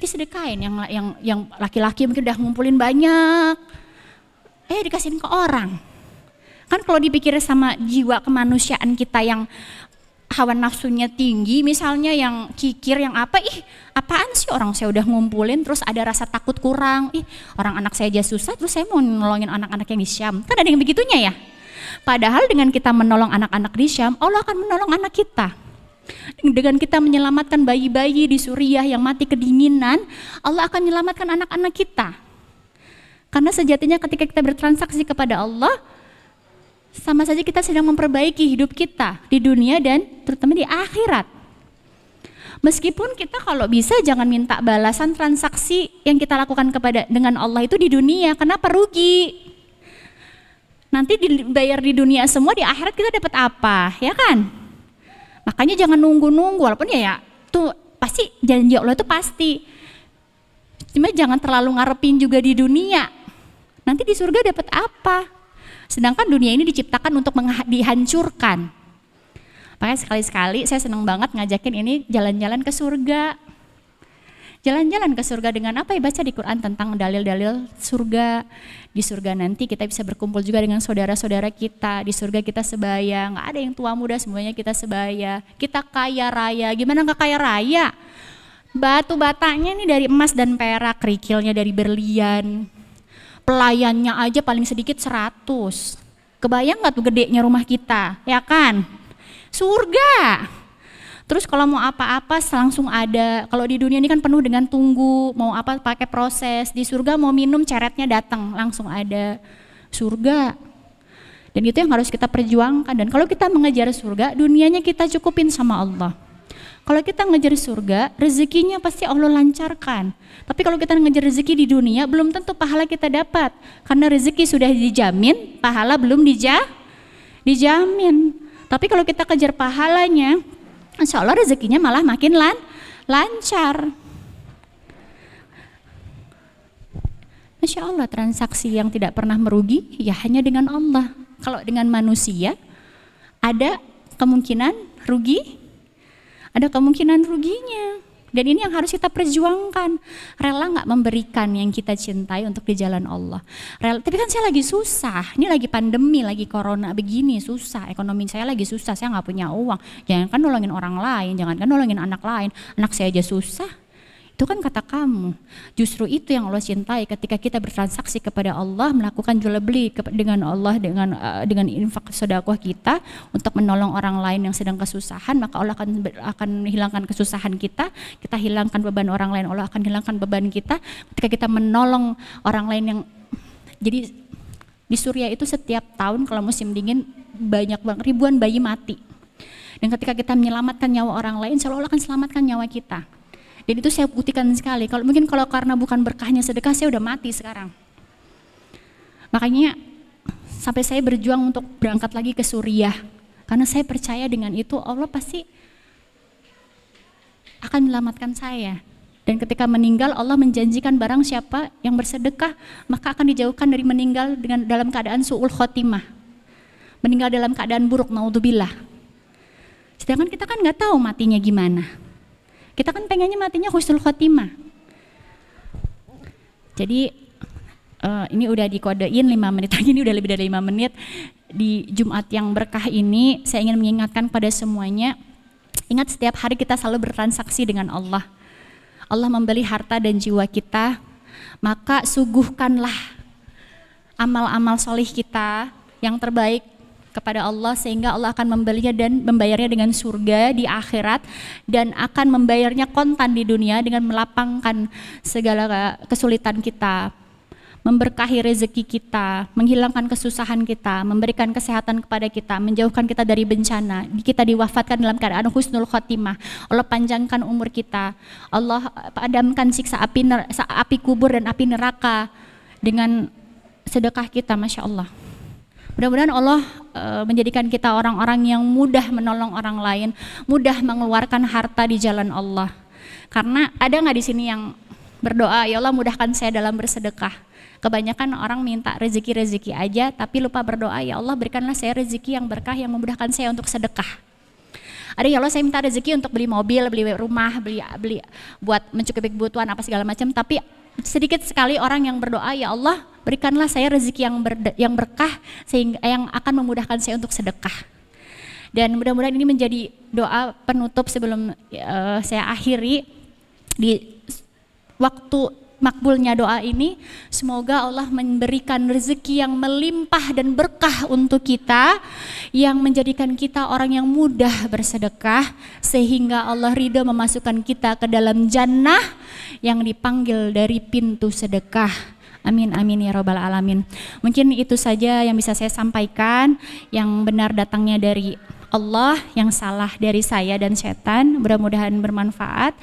disedekain yang yang yang laki-laki mungkin udah ngumpulin banyak. Eh dikasihin ke orang. Kan kalau dipikirin sama jiwa kemanusiaan kita yang hawa nafsunya tinggi misalnya yang kikir yang apa ih apaan sih orang saya udah ngumpulin terus ada rasa takut kurang ih orang anak saya aja susah terus saya mau nolongin anak-anak yang di Syam kan ada yang begitunya ya padahal dengan kita menolong anak-anak di Syam Allah akan menolong anak kita dengan kita menyelamatkan bayi-bayi di Suriah yang mati kedinginan, Allah akan menyelamatkan anak-anak kita. Karena sejatinya ketika kita bertransaksi kepada Allah, sama saja kita sedang memperbaiki hidup kita di dunia dan terutama di akhirat. Meskipun kita kalau bisa jangan minta balasan transaksi yang kita lakukan kepada dengan Allah itu di dunia, kenapa rugi? Nanti dibayar di dunia semua, di akhirat kita dapat apa, ya kan? Makanya jangan nunggu-nunggu walaupun ya ya tuh pasti janji Allah itu pasti. Cuma jangan terlalu ngarepin juga di dunia. Nanti di surga dapat apa? Sedangkan dunia ini diciptakan untuk dihancurkan. Makanya sekali-sekali saya senang banget ngajakin ini jalan-jalan ke surga jalan-jalan ke surga dengan apa ya baca di Quran tentang dalil-dalil surga di surga nanti kita bisa berkumpul juga dengan saudara-saudara kita di surga kita sebaya nggak ada yang tua muda semuanya kita sebaya kita kaya raya gimana nggak kaya raya batu batanya nih dari emas dan perak kerikilnya dari berlian pelayannya aja paling sedikit 100 kebayang nggak tuh gedenya rumah kita ya kan surga Terus kalau mau apa-apa langsung ada. Kalau di dunia ini kan penuh dengan tunggu, mau apa pakai proses. Di surga mau minum ceretnya datang, langsung ada surga. Dan itu yang harus kita perjuangkan. Dan kalau kita mengejar surga, dunianya kita cukupin sama Allah. Kalau kita ngejar surga, rezekinya pasti Allah lancarkan. Tapi kalau kita ngejar rezeki di dunia, belum tentu pahala kita dapat. Karena rezeki sudah dijamin, pahala belum dija dijamin. Tapi kalau kita kejar pahalanya, Insya Allah rezekinya malah makin lan, lancar. Masya Allah transaksi yang tidak pernah merugi ya hanya dengan Allah. Kalau dengan manusia ada kemungkinan rugi, ada kemungkinan ruginya. Dan ini yang harus kita perjuangkan. Rela nggak memberikan yang kita cintai untuk di jalan Allah. Rela, tapi kan saya lagi susah. Ini lagi pandemi, lagi corona begini, susah. Ekonomi saya lagi susah, saya nggak punya uang. Jangan kan nolongin orang lain, jangan kan nolongin anak lain. Anak saya aja susah itu kan kata kamu. Justru itu yang Allah cintai ketika kita bertransaksi kepada Allah, melakukan jual beli dengan Allah dengan eh, dengan infak sedekah kita untuk menolong orang lain yang sedang kesusahan, maka Allah akan akan menghilangkan kesusahan kita, kita hilangkan beban orang lain, Allah akan hilangkan beban kita ketika kita menolong orang lain yang jadi di Suriah itu setiap tahun kalau musim dingin banyak banget ribuan bayi mati. Dan ketika kita menyelamatkan nyawa orang lain, seolah Allah akan selamatkan nyawa kita. Dan itu saya buktikan sekali. Kalau mungkin kalau karena bukan berkahnya sedekah, saya udah mati sekarang. Makanya sampai saya berjuang untuk berangkat lagi ke Suriah. Karena saya percaya dengan itu Allah pasti akan menyelamatkan saya. Dan ketika meninggal Allah menjanjikan barang siapa yang bersedekah maka akan dijauhkan dari meninggal dengan dalam keadaan suul khotimah. Meninggal dalam keadaan buruk naudzubillah. Sedangkan kita kan nggak tahu matinya gimana. Kita kan pengennya matinya khusnul khotimah. Jadi uh, ini udah dikodein lima menit lagi, *laughs* ini udah lebih dari lima menit. Di Jumat yang berkah ini saya ingin mengingatkan pada semuanya, ingat setiap hari kita selalu bertransaksi dengan Allah. Allah membeli harta dan jiwa kita, maka suguhkanlah amal-amal solih kita yang terbaik kepada Allah sehingga Allah akan membelinya dan membayarnya dengan surga di akhirat dan akan membayarnya kontan di dunia dengan melapangkan segala kesulitan kita memberkahi rezeki kita, menghilangkan kesusahan kita, memberikan kesehatan kepada kita, menjauhkan kita dari bencana. Kita diwafatkan dalam keadaan husnul khotimah. Allah panjangkan umur kita. Allah padamkan siksa api api kubur dan api neraka dengan sedekah kita, masya Allah. Mudah-mudahan Allah eh, menjadikan kita orang-orang yang mudah menolong orang lain, mudah mengeluarkan harta di jalan Allah. Karena ada nggak di sini yang berdoa, ya Allah mudahkan saya dalam bersedekah. Kebanyakan orang minta rezeki-rezeki aja, tapi lupa berdoa, ya Allah berikanlah saya rezeki yang berkah yang memudahkan saya untuk sedekah. Ada ya Allah saya minta rezeki untuk beli mobil, beli rumah, beli beli buat mencukupi kebutuhan apa segala macam, tapi sedikit sekali orang yang berdoa, ya Allah berikanlah saya rezeki yang ber, yang berkah sehingga yang akan memudahkan saya untuk sedekah. Dan mudah-mudahan ini menjadi doa penutup sebelum uh, saya akhiri di waktu makbulnya doa ini. Semoga Allah memberikan rezeki yang melimpah dan berkah untuk kita, yang menjadikan kita orang yang mudah bersedekah, sehingga Allah ridho memasukkan kita ke dalam jannah yang dipanggil dari pintu sedekah. Amin, amin ya robbal alamin. Mungkin itu saja yang bisa saya sampaikan. Yang benar datangnya dari Allah, yang salah dari saya dan setan. Mudah-mudahan bermanfaat.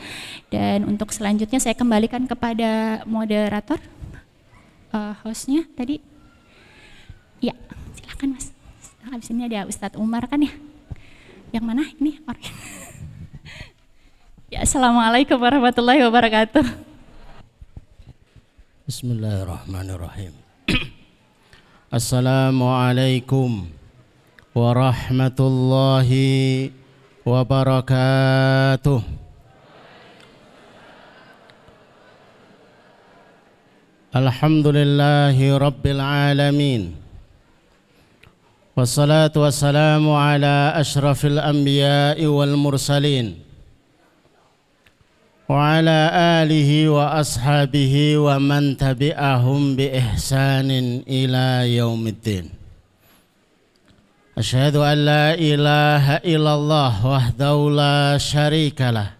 Dan untuk selanjutnya saya kembalikan kepada moderator, uh, hostnya tadi. Ya, silakan mas. Habis ah, ini ada Ustadz Umar kan ya? Yang mana ini *laughs* ya, Assalamualaikum warahmatullahi wabarakatuh. بسم الله الرحمن الرحيم السلام عليكم ورحمة الله وبركاته الحمد لله رب العالمين والصلاة والسلام على أشرف الأنبياء والمرسلين وعلى آله وأصحابه ومن تبعهم بإحسان إلى يوم الدين أشهد أن لا إله إلا الله وحده لا شريك له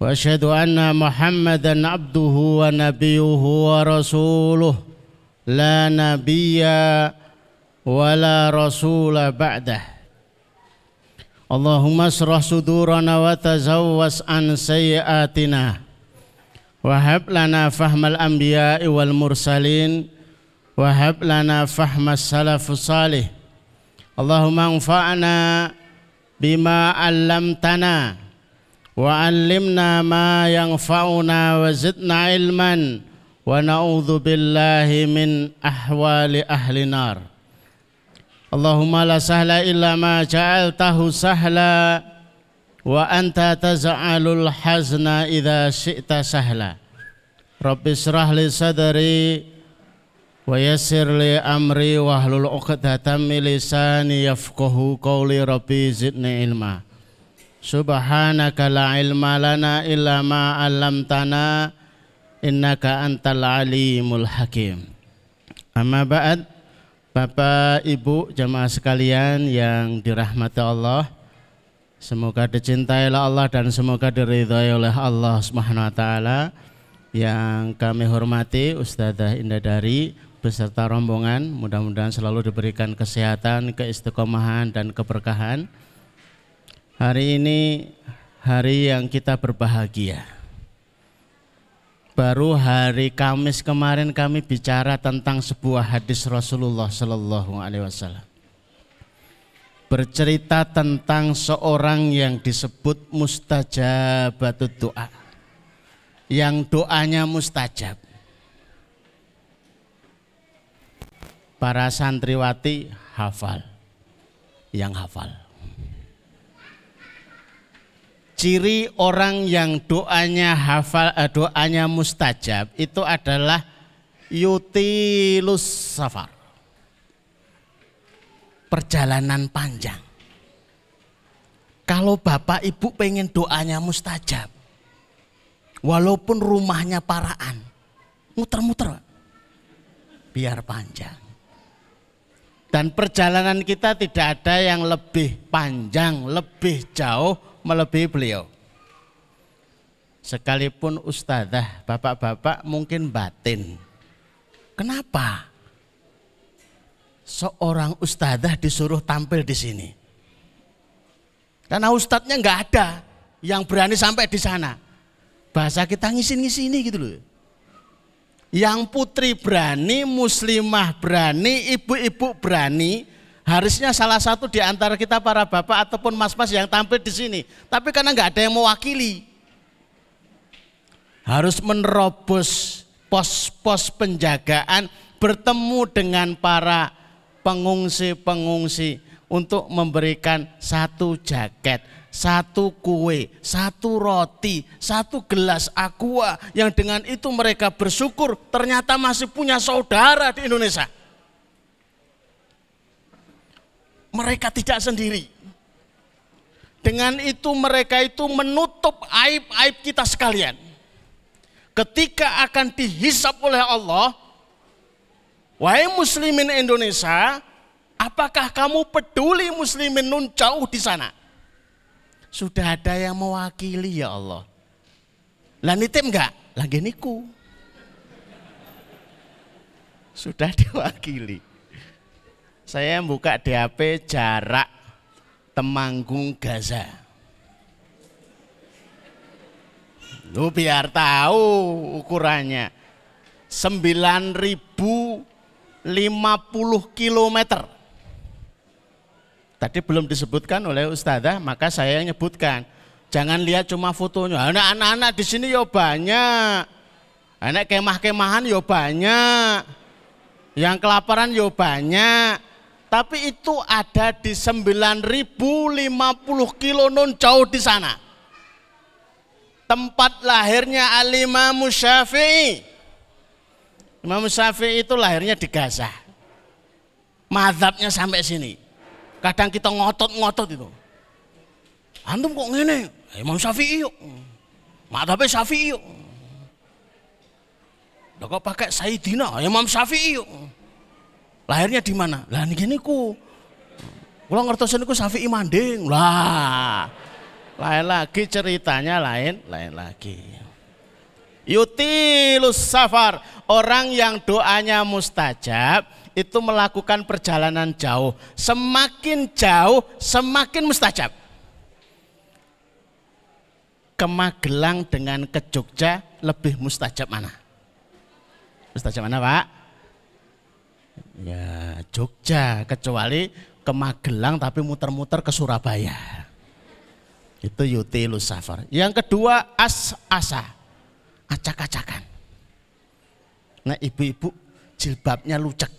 وأشهد أن محمدا عبده ونبيه ورسوله لا نبي ولا رسول بعده Allahumma syrah sudurana wa tazawwas an sayyiatina Wahab lana fahmal anbiya'i wal mursalin Wahab lana fahmas salafus salih Allahumma anfa'na bima 'allamtana wa 'allimna ma yanfa'una wa zidna ilman wa na'udzu billahi min ahwali ahli nar Allahumma la sahla illa ma ja'altahu sahla wa anta taz'alul hazna idza syi'ta sahla. Rabbi israh li sadri amri wa hlul 'uqdatam min ilma. Subhanaka la ilma lana illa ma 'allamtana innaka antal alimul Bapak, Ibu, jemaah sekalian yang dirahmati Allah, semoga dicintai dicintailah Allah dan semoga diridhai oleh Allah Subhanahu wa taala. Yang kami hormati Ustazah Indadari, Dari beserta rombongan, mudah-mudahan selalu diberikan kesehatan, keistiqomahan dan keberkahan. Hari ini hari yang kita berbahagia baru hari Kamis kemarin kami bicara tentang sebuah hadis Rasulullah Shallallahu Alaihi Wasallam bercerita tentang seorang yang disebut mustajab batu doa yang doanya mustajab para santriwati hafal yang hafal ciri orang yang doanya hafal eh, doanya mustajab itu adalah yutilus safar perjalanan panjang kalau bapak ibu pengen doanya mustajab walaupun rumahnya paraan muter-muter biar panjang dan perjalanan kita tidak ada yang lebih panjang lebih jauh melebihi beliau. Sekalipun ustazah, bapak-bapak mungkin batin. Kenapa? Seorang ustazah disuruh tampil di sini. Karena ustadznya nggak ada yang berani sampai di sana. Bahasa kita ngisin ini gitu loh. Yang putri berani, muslimah berani, ibu-ibu berani, Harusnya salah satu di antara kita para bapak ataupun mas-mas yang tampil di sini. Tapi karena nggak ada yang mewakili. Harus menerobos pos-pos penjagaan bertemu dengan para pengungsi-pengungsi untuk memberikan satu jaket, satu kue, satu roti, satu gelas aqua yang dengan itu mereka bersyukur ternyata masih punya saudara di Indonesia. mereka tidak sendiri. Dengan itu mereka itu menutup aib-aib kita sekalian. Ketika akan dihisap oleh Allah, wahai muslimin Indonesia, apakah kamu peduli muslimin nun jauh di sana? Sudah ada yang mewakili ya Allah. Lah nitip enggak? Lagi niku. Sudah *laughs* diwakili. Saya buka DAP jarak Temanggung Gaza. Lu biar tahu ukurannya. 9050 km. Tadi belum disebutkan oleh ustazah, maka saya nyebutkan. Jangan lihat cuma fotonya. Anak-anak di sini yobanya, banyak. Anak kemah-kemahan yobanya, banyak. Yang kelaparan yobanya. banyak tapi itu ada di 9.050 kilo non jauh di sana. Tempat lahirnya Alimamu Syafi'i. Imam Syafi'i itu lahirnya di Gaza. Madhabnya sampai sini. Kadang kita ngotot-ngotot itu. Antum kok ngene? Ya, Imam Syafi'i yuk. Madhabnya Syafi'i yuk. Lah kok pakai Sayyidina ya, Imam Syafi'i yuk. Lahirnya di mana? Lah niki niku. Kula ngertosen niku Syafi'i Manding. Lah. Lain lagi ceritanya lain, lain lagi. Yutilus safar, orang yang doanya mustajab itu melakukan perjalanan jauh. Semakin jauh, semakin mustajab. Kemagelang dengan ke Jogja lebih mustajab mana? Mustajab mana, Pak? Ya, Jogja kecuali ke Magelang tapi muter-muter ke Surabaya. Itu yuti lusafar. Yang kedua as-asa. Acak-acakan. Nah ibu-ibu jilbabnya lucek.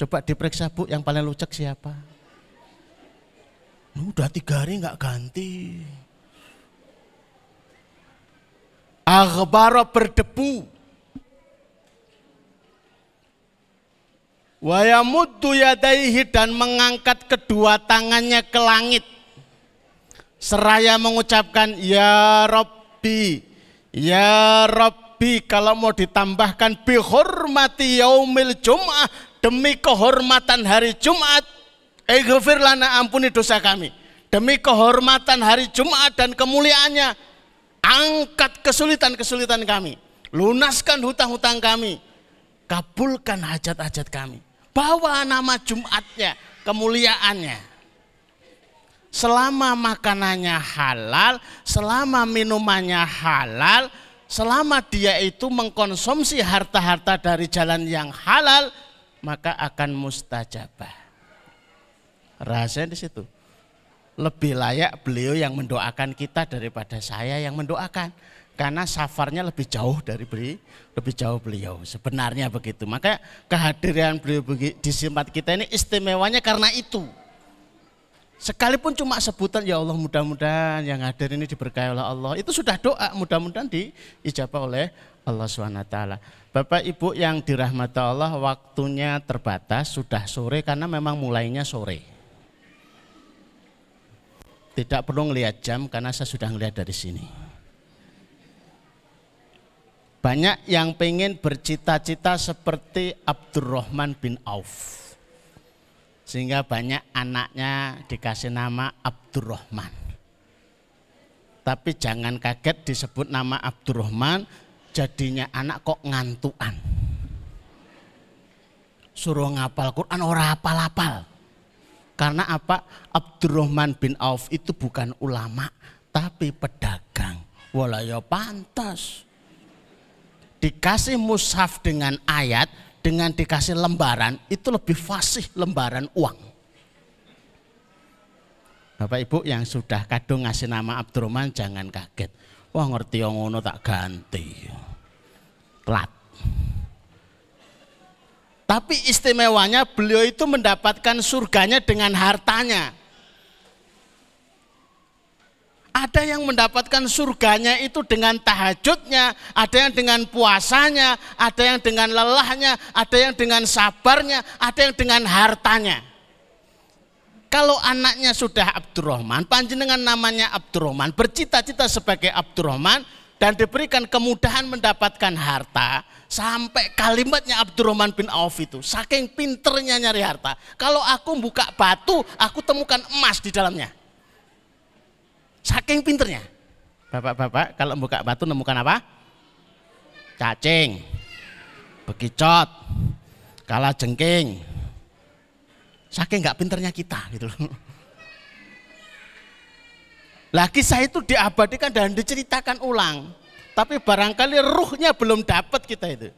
Coba diperiksa bu yang paling lucek siapa? Udah tiga hari nggak ganti. Akhbaro berdebu Wayamuddu yadaihi dan mengangkat kedua tangannya ke langit. Seraya mengucapkan ya Rabbi, ya Rabbi. Kalau mau ditambahkan bihormati yaumil jum'ah demi kehormatan hari Jumat. Eh, ampuni dosa kami. Demi kehormatan hari Jumat dan kemuliaannya. Angkat kesulitan-kesulitan kami. Lunaskan hutang-hutang kami. Kabulkan hajat-hajat kami bawa nama Jumatnya, kemuliaannya. Selama makanannya halal, selama minumannya halal, selama dia itu mengkonsumsi harta-harta dari jalan yang halal, maka akan mustajabah. Rahasia di situ. Lebih layak beliau yang mendoakan kita daripada saya yang mendoakan karena safarnya lebih jauh dari beli, lebih jauh beliau. Sebenarnya begitu. Maka kehadiran beliau di simpat kita ini istimewanya karena itu. Sekalipun cuma sebutan ya Allah mudah-mudahan yang hadir ini diberkahi oleh Allah. Itu sudah doa mudah-mudahan diijabah oleh Allah SWT. Bapak Ibu yang dirahmati Allah waktunya terbatas sudah sore karena memang mulainya sore. Tidak perlu ngelihat jam karena saya sudah ngelihat dari sini. Banyak yang pengen bercita-cita seperti Abdurrahman bin Auf. Sehingga banyak anaknya dikasih nama Abdurrahman. Tapi jangan kaget disebut nama Abdurrahman, jadinya anak kok ngantuan. Suruh ngapal Quran ora apal-apal. Karena apa? Abdurrahman bin Auf itu bukan ulama, tapi pedagang. Walau ya pantas dikasih mushaf dengan ayat dengan dikasih lembaran itu lebih fasih lembaran uang. Bapak Ibu yang sudah kadung ngasih nama Abdurrahman jangan kaget. Wah ngerti yang ngono tak ganti. Telat. Tapi istimewanya beliau itu mendapatkan surganya dengan hartanya. Ada yang mendapatkan surganya itu dengan tahajudnya, ada yang dengan puasanya, ada yang dengan lelahnya, ada yang dengan sabarnya, ada yang dengan hartanya. Kalau anaknya sudah Abdurrahman, panjenengan namanya Abdurrahman, bercita-cita sebagai Abdurrahman dan diberikan kemudahan mendapatkan harta, sampai kalimatnya Abdurrahman bin Auf itu, saking pinternya nyari harta. Kalau aku buka batu, aku temukan emas di dalamnya. Saking pinternya. Bapak-bapak kalau buka batu nemukan apa? Cacing, bekicot, kalah jengking. Saking nggak pinternya kita gitu loh. Lah kisah itu diabadikan dan diceritakan ulang. Tapi barangkali ruhnya belum dapat kita itu.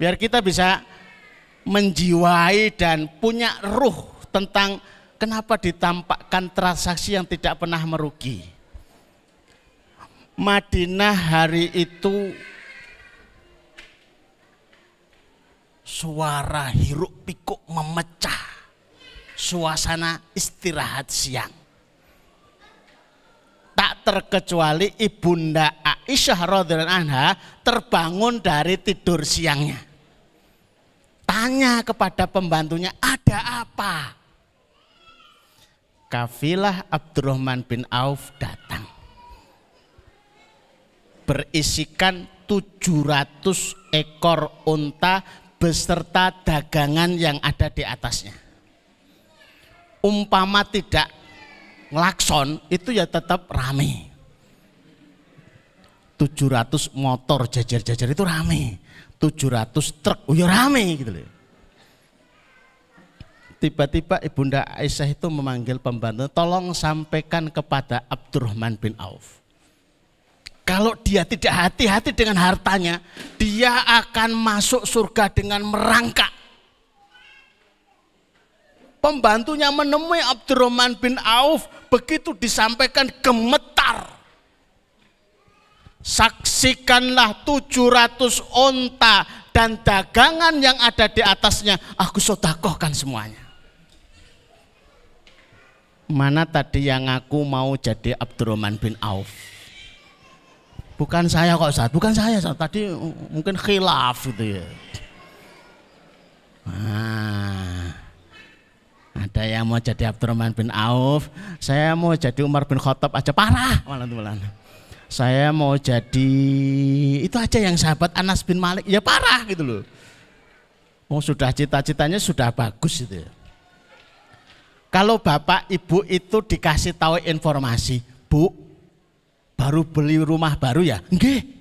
Biar kita bisa menjiwai dan punya ruh tentang kenapa ditampakkan transaksi yang tidak pernah merugi? Madinah hari itu suara hiruk pikuk memecah suasana istirahat siang. Tak terkecuali ibunda Aisyah radhiallahu anha terbangun dari tidur siangnya. Tanya kepada pembantunya, ada apa? kafilah Abdurrahman bin Auf datang. Berisikan 700 ekor unta beserta dagangan yang ada di atasnya. Umpama tidak ngelakson itu ya tetap rame. 700 motor jajar-jajar itu rame. 700 truk, oh ya rame gitu loh tiba-tiba Ibunda Aisyah itu memanggil pembantu, tolong sampaikan kepada Abdurrahman bin Auf. Kalau dia tidak hati-hati dengan hartanya, dia akan masuk surga dengan merangkak. Pembantunya menemui Abdurrahman bin Auf, begitu disampaikan gemetar. Saksikanlah 700 onta dan dagangan yang ada di atasnya, aku sodakohkan semuanya. Mana tadi yang aku mau jadi Abdurrahman bin Auf? Bukan saya kok saat, bukan saya saat tadi mungkin khilaf gitu ya. Ah, ada yang mau jadi Abdurrahman bin Auf, saya mau jadi Umar bin Khattab aja parah malah bulan. Saya mau jadi itu aja yang sahabat Anas bin Malik ya parah gitu loh. Mau oh, sudah cita-citanya sudah bagus itu. ya. Kalau bapak ibu itu dikasih tahu informasi, bu, baru beli rumah baru ya? Nggih.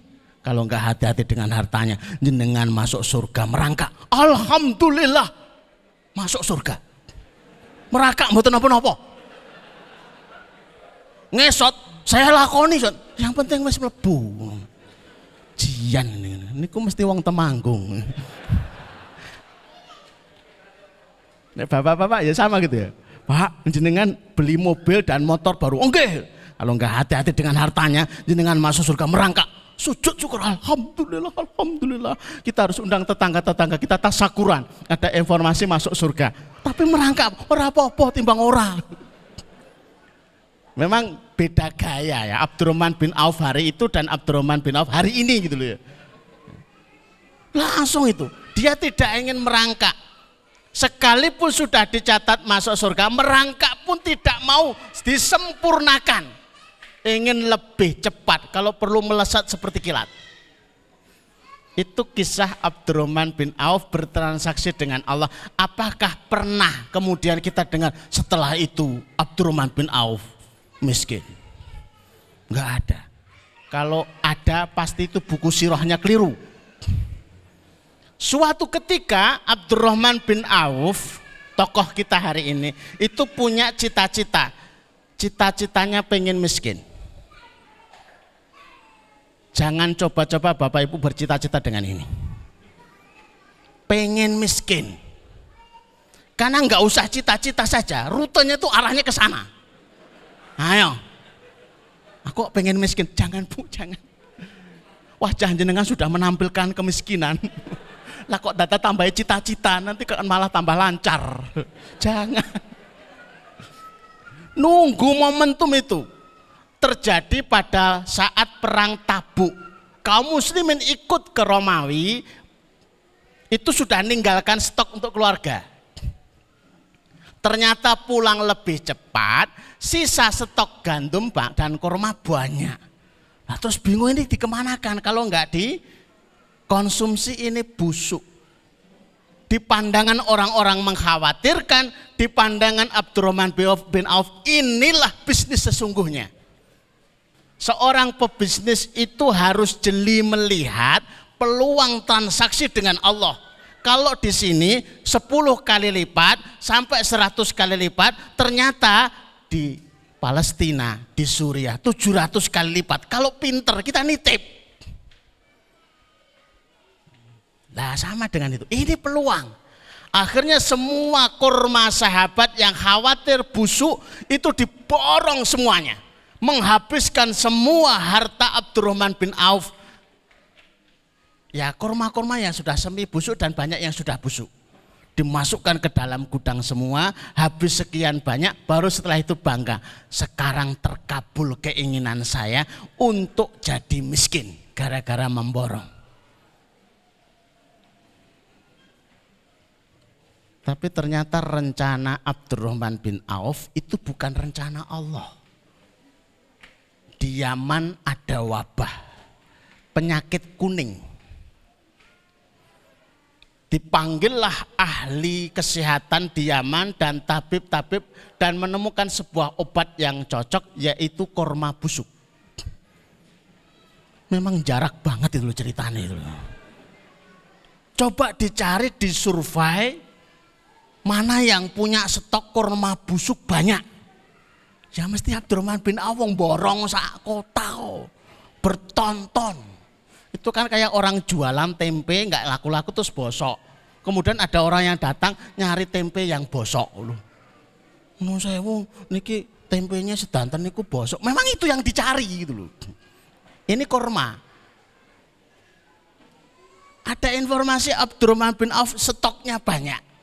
Kalau nggak hati-hati dengan hartanya, jenengan masuk surga merangkak. Alhamdulillah, masuk surga. Merangkak mau apa nopo Ngesot, saya lakoni, son. Yang penting masih melebu. Jian ku mesti uang temanggung. *laughs* bapak-bapak ya sama gitu ya. Pak, jenengan beli mobil dan motor baru. Oke, kalau enggak hati-hati dengan hartanya, jenengan masuk surga merangkak. Sujud syukur, alhamdulillah, alhamdulillah. Kita harus undang tetangga-tetangga kita tasakuran. Ada informasi masuk surga, tapi merangkak orang apa-apa timbang orang. Memang beda gaya ya. Abdurrahman bin Auf hari itu dan Abdurrahman bin Auf hari ini gitu loh ya. Langsung itu. Dia tidak ingin merangkak sekalipun sudah dicatat masuk surga, merangkak pun tidak mau disempurnakan. Ingin lebih cepat, kalau perlu melesat seperti kilat. Itu kisah Abdurrahman bin Auf bertransaksi dengan Allah. Apakah pernah kemudian kita dengar setelah itu Abdurrahman bin Auf miskin? Enggak ada. Kalau ada pasti itu buku sirahnya keliru Suatu ketika Abdurrahman bin Auf, tokoh kita hari ini, itu punya cita-cita. Cita-citanya pengen miskin. Jangan coba-coba Bapak Ibu bercita-cita dengan ini. Pengen miskin. Karena nggak usah cita-cita saja, rutenya itu arahnya ke sana. Ayo. Aku pengen miskin. Jangan Bu, jangan. Wah, jenengan sudah menampilkan kemiskinan. Lah kok data tambah cita-cita, nanti kan malah tambah lancar. *laughs* Jangan. Nunggu momentum itu terjadi pada saat perang tabuk. Kaum muslimin ikut ke Romawi itu sudah meninggalkan stok untuk keluarga. Ternyata pulang lebih cepat, sisa stok gandum pak dan kurma banyak. Nah, terus bingung ini dikemanakan kalau nggak di Konsumsi ini busuk. Di pandangan orang-orang mengkhawatirkan, di pandangan Abdurrahman bin Auf, inilah bisnis sesungguhnya. Seorang pebisnis itu harus jeli melihat peluang transaksi dengan Allah. Kalau di sini 10 kali lipat sampai 100 kali lipat, ternyata di Palestina, di Suriah 700 kali lipat. Kalau pinter kita nitip. Nah sama dengan itu, ini peluang. Akhirnya semua kurma sahabat yang khawatir busuk itu diborong semuanya. Menghabiskan semua harta Abdurrahman bin Auf. Ya kurma-kurma yang sudah semi busuk dan banyak yang sudah busuk. Dimasukkan ke dalam gudang semua, habis sekian banyak, baru setelah itu bangga. Sekarang terkabul keinginan saya untuk jadi miskin gara-gara memborong. Tapi ternyata rencana Abdurrahman bin Auf itu bukan rencana Allah. Di Yaman ada wabah, penyakit kuning. Dipanggillah ahli kesehatan di Yaman dan tabib-tabib dan menemukan sebuah obat yang cocok yaitu korma busuk. Memang jarak banget itu ceritanya itu Coba dicari, disurvey, Mana yang punya stok kurma busuk banyak? Ya mesti Abdurrahman bin Awong borong sak kota oh. bertonton. Itu kan kayak orang jualan tempe nggak laku-laku terus bosok. Kemudian ada orang yang datang nyari tempe yang bosok. Loh. Nuh sewu niki tempenya sedanten niku bosok. Memang itu yang dicari gitu loh. Ini kurma, ada informasi Abdurrahman bin Auf stoknya banyak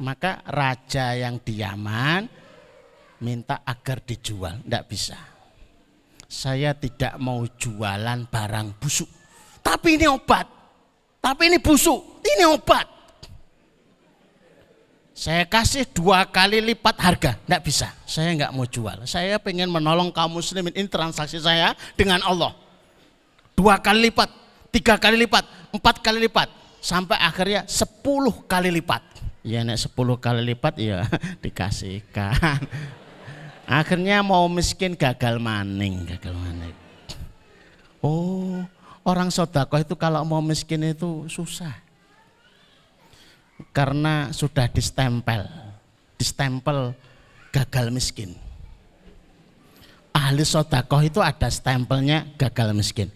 maka raja yang di Yaman minta agar dijual, tidak bisa. Saya tidak mau jualan barang busuk. Tapi ini obat. Tapi ini busuk. Ini obat. Saya kasih dua kali lipat harga. Tidak bisa. Saya nggak mau jual. Saya pengen menolong kaum muslimin. Ini transaksi saya dengan Allah. Dua kali lipat. Tiga kali lipat. Empat kali lipat. Sampai akhirnya sepuluh kali lipat. Ya nek 10 kali lipat ya *laughs* dikasihkan. *laughs* Akhirnya mau miskin gagal maning, gagal maning. Oh, orang sodakoh itu kalau mau miskin itu susah. Karena sudah distempel, distempel gagal miskin. Ahli sodakoh itu ada stempelnya gagal miskin.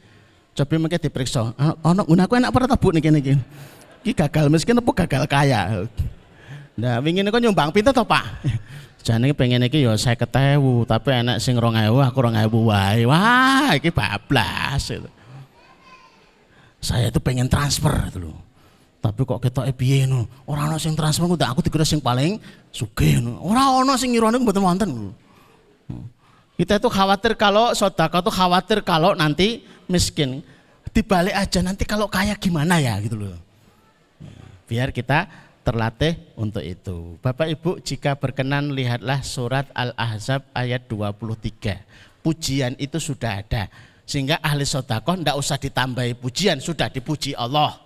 Coba mungkin diperiksa, anak eh, gunaku enak pada tabuk nih gini Ki gagal miskin apa gagal kaya? Nah, wingi kok nyumbang pinter to, Pak? jadi pengen iki ya ketewu tapi enak sing ewu aku 2000 wae. Wah, ini bablas gitu. Saya itu pengen transfer gitu loh. Tapi kok kita EBI nu orang orang sing transfer udah aku dikira sing paling sugih ngono. orang ana sing ngirone mboten wonten. Kita itu khawatir kalau sodaka itu khawatir kalau nanti miskin. Dibalik aja nanti kalau kaya gimana ya gitu loh biar kita terlatih untuk itu. Bapak Ibu, jika berkenan lihatlah surat Al-Ahzab ayat 23. Pujian itu sudah ada. Sehingga ahli sodakoh tidak usah ditambahi pujian, sudah dipuji Allah.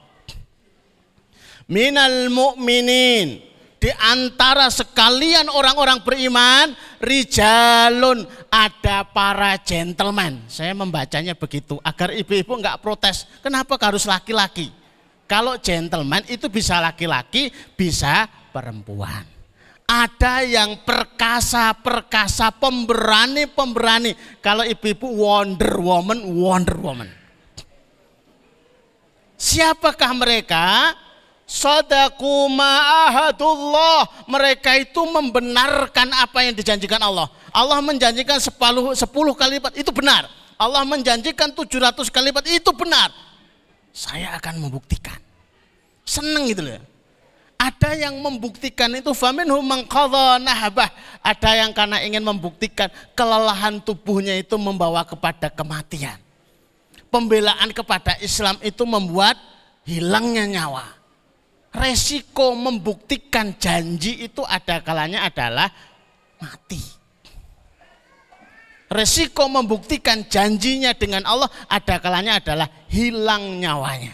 Minal mu'minin, di antara sekalian orang-orang beriman, rijalun ada para gentleman. Saya membacanya begitu, agar ibu-ibu enggak protes. Kenapa harus laki-laki? Kalau gentleman itu bisa laki-laki, bisa perempuan. Ada yang perkasa-perkasa, pemberani-pemberani. Kalau ibu-ibu Wonder Woman, Wonder Woman. Siapakah mereka? Sadaku ma'ahadullah. Mereka itu membenarkan apa yang dijanjikan Allah. Allah menjanjikan sepuluh kali lipat, itu benar. Allah menjanjikan 700 kali lipat, itu benar. Saya akan membuktikan. Seneng gitu loh. Ya. Ada yang membuktikan itu faminhum mangqadha nahabah. Ada yang karena ingin membuktikan kelelahan tubuhnya itu membawa kepada kematian. Pembelaan kepada Islam itu membuat hilangnya nyawa. Resiko membuktikan janji itu ada kalanya adalah mati resiko membuktikan janjinya dengan Allah ada kalanya adalah hilang nyawanya.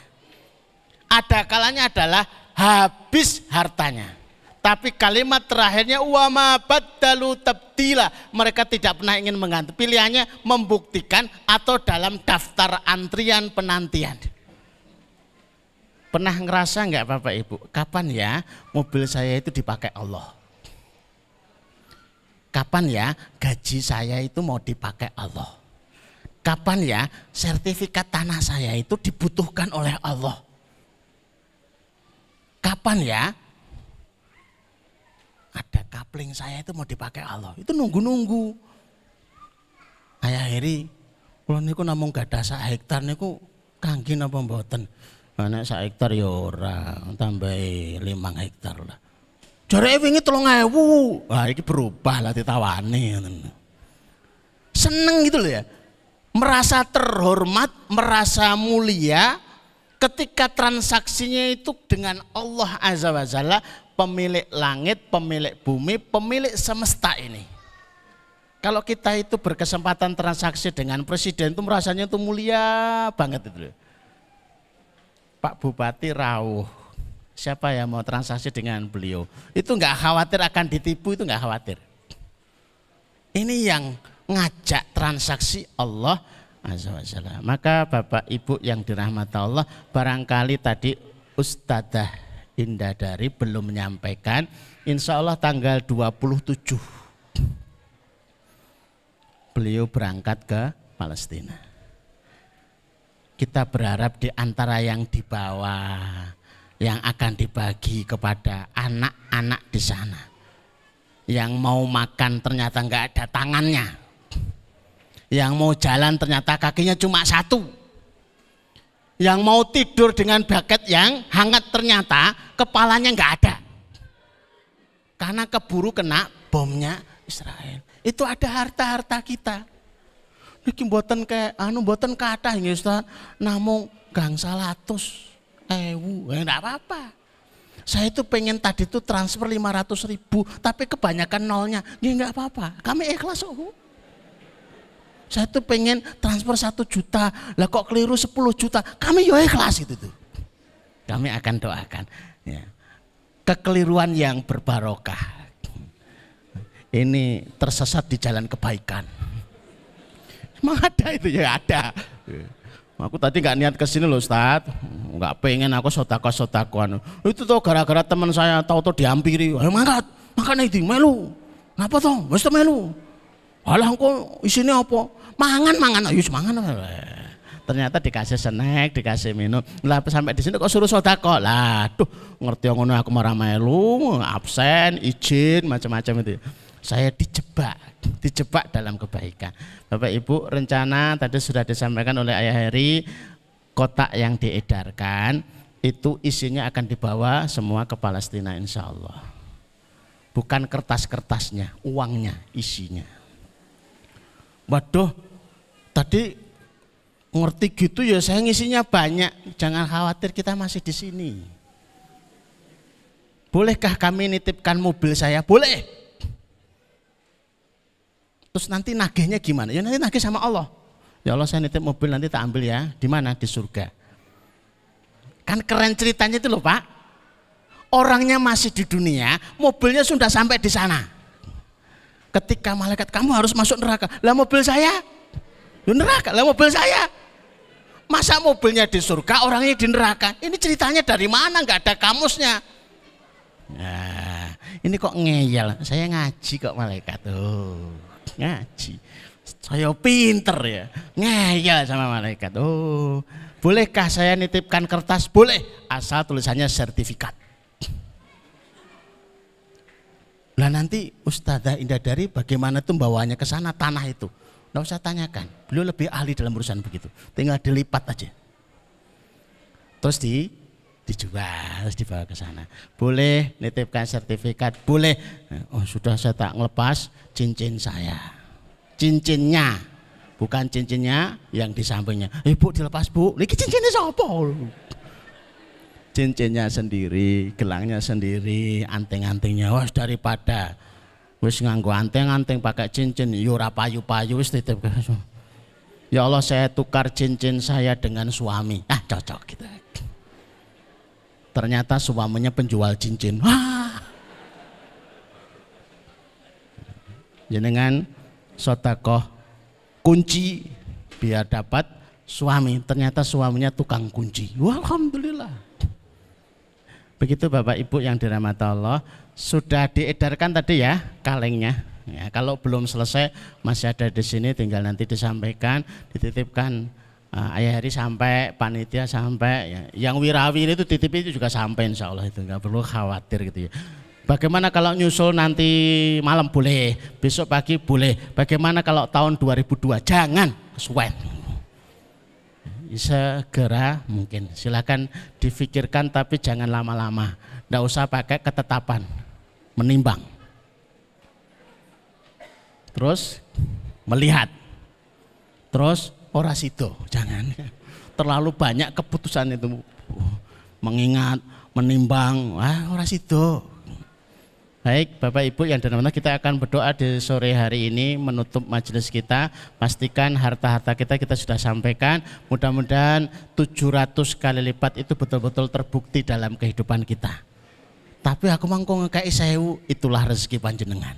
Ada kalanya adalah habis hartanya. Tapi kalimat terakhirnya wama badalu tabdila. Mereka tidak pernah ingin mengganti. Pilihannya membuktikan atau dalam daftar antrian penantian. Pernah ngerasa enggak Bapak Ibu? Kapan ya mobil saya itu dipakai Allah? Kapan ya gaji saya itu mau dipakai Allah? Kapan ya sertifikat tanah saya itu dibutuhkan oleh Allah? Kapan ya ada kapling saya itu mau dipakai Allah? Itu nunggu-nunggu. Ayah Heri, kalau niku namung gak ada sak hektar niku kangen apa mboten? Anak nek sak hektar ya ora, tambahi hektar lah. Jare wingi 3000. Wah, iki berubah lah ditawani Seneng gitu loh ya. Merasa terhormat, merasa mulia ketika transaksinya itu dengan Allah Azza wa Jalla, pemilik langit, pemilik bumi, pemilik semesta ini. Kalau kita itu berkesempatan transaksi dengan presiden itu merasanya itu mulia banget itu. Pak Bupati rawuh siapa yang mau transaksi dengan beliau. Itu nggak khawatir akan ditipu, itu nggak khawatir. Ini yang ngajak transaksi Allah Azza Maka Bapak Ibu yang dirahmati Allah, barangkali tadi Ustadzah Indah belum menyampaikan, insya Allah tanggal 27 beliau berangkat ke Palestina. Kita berharap di antara yang dibawa yang akan dibagi kepada anak-anak di sana. Yang mau makan ternyata nggak ada tangannya. Yang mau jalan ternyata kakinya cuma satu. Yang mau tidur dengan baket yang hangat ternyata kepalanya nggak ada. Karena keburu kena bomnya Israel. Itu ada harta-harta kita. ini buatan kayak anu buatan kata ini Ustaz, namun gangsa latus ewu, eh, enggak apa-apa. Saya itu pengen tadi itu transfer 500 ribu, tapi kebanyakan nolnya. Ya enggak apa-apa, kami ikhlas oh. Saya itu pengen transfer 1 juta, lah kok keliru 10 juta, kami yo ya ikhlas itu tuh. Kami akan doakan. Ya. Kekeliruan yang berbarokah. Ini tersesat di jalan kebaikan. Emang ada itu ya ada. Aku tadi nggak niat ke sini loh Ustaz. nggak pengen aku sotako sotakoan. Itu tuh gara-gara teman saya tahu tuh diampiri. Ayo mangkat, makan itu melu. Napa tuh? Mesti melu. Alah kok isinya apa? Mangan mangan ayo mangan. Ternyata dikasih snack, dikasih minum. Lah sampai di sini kok suruh sotako. Lah, tuh ngerti ngono aku marah melu, absen, izin, macam-macam itu saya dijebak, dijebak dalam kebaikan. Bapak Ibu, rencana tadi sudah disampaikan oleh Ayah Heri, kotak yang diedarkan itu isinya akan dibawa semua ke Palestina insya Allah. Bukan kertas-kertasnya, uangnya, isinya. Waduh, tadi ngerti gitu ya saya ngisinya banyak. Jangan khawatir kita masih di sini. Bolehkah kami nitipkan mobil saya? Boleh. Terus nanti nagihnya gimana? Ya nanti nagih sama Allah. Ya Allah saya nitip mobil nanti tak ambil ya. Di mana? Di surga. Kan keren ceritanya itu loh Pak. Orangnya masih di dunia, mobilnya sudah sampai di sana. Ketika malaikat kamu harus masuk neraka. Lah mobil saya? Ya neraka, lah mobil saya. Masa mobilnya di surga, orangnya di neraka. Ini ceritanya dari mana? Enggak ada kamusnya. Nah, ini kok ngeyel. Saya ngaji kok malaikat. Oh ngaji. Saya pinter ya, ngeyel sama malaikat. Oh, bolehkah saya nitipkan kertas? Boleh, asal tulisannya sertifikat. Lah nanti Ustazah Indah Dari bagaimana tuh bawaannya ke sana tanah itu? Nggak usah tanyakan, beliau lebih ahli dalam urusan begitu. Tinggal dilipat aja. Terus di dijual harus dibawa ke sana boleh nitipkan sertifikat boleh oh sudah saya tak ngelepas cincin saya cincinnya bukan cincinnya yang di sampingnya ibu eh, dilepas bu ini cincinnya siapa cincinnya sendiri gelangnya sendiri anting-antingnya wah daripada wis nganggo anting-anting pakai cincin yura ya payu-payu wis titip ya Allah saya tukar cincin saya dengan suami ah cocok gitu Ternyata suaminya penjual cincin. Wah. Jenengan sotakoh kunci biar dapat suami. Ternyata suaminya tukang kunci. Wah, Alhamdulillah. Begitu Bapak Ibu yang dirahmati Allah, sudah diedarkan tadi ya kalengnya. Ya, kalau belum selesai masih ada di sini tinggal nanti disampaikan, dititipkan Ah, ayah hari sampai panitia sampai ya. yang wirawi itu titip itu juga sampai insya Allah itu nggak perlu khawatir gitu ya Bagaimana kalau nyusul nanti malam boleh, besok pagi boleh. Bagaimana kalau tahun 2002? Jangan kesuwen. Segera mungkin. Silahkan difikirkan tapi jangan lama-lama. Tidak usah pakai ketetapan. Menimbang. Terus melihat. Terus Ora sido, jangan. Terlalu banyak keputusan itu. Mengingat, menimbang, ah ora sido. Baik, Bapak Ibu yang dan kita akan berdoa di sore hari ini menutup majelis kita. Pastikan harta-harta kita kita sudah sampaikan. Mudah-mudahan 700 kali lipat itu betul-betul terbukti dalam kehidupan kita. Tapi aku manggung ke sewu, itulah rezeki panjenengan.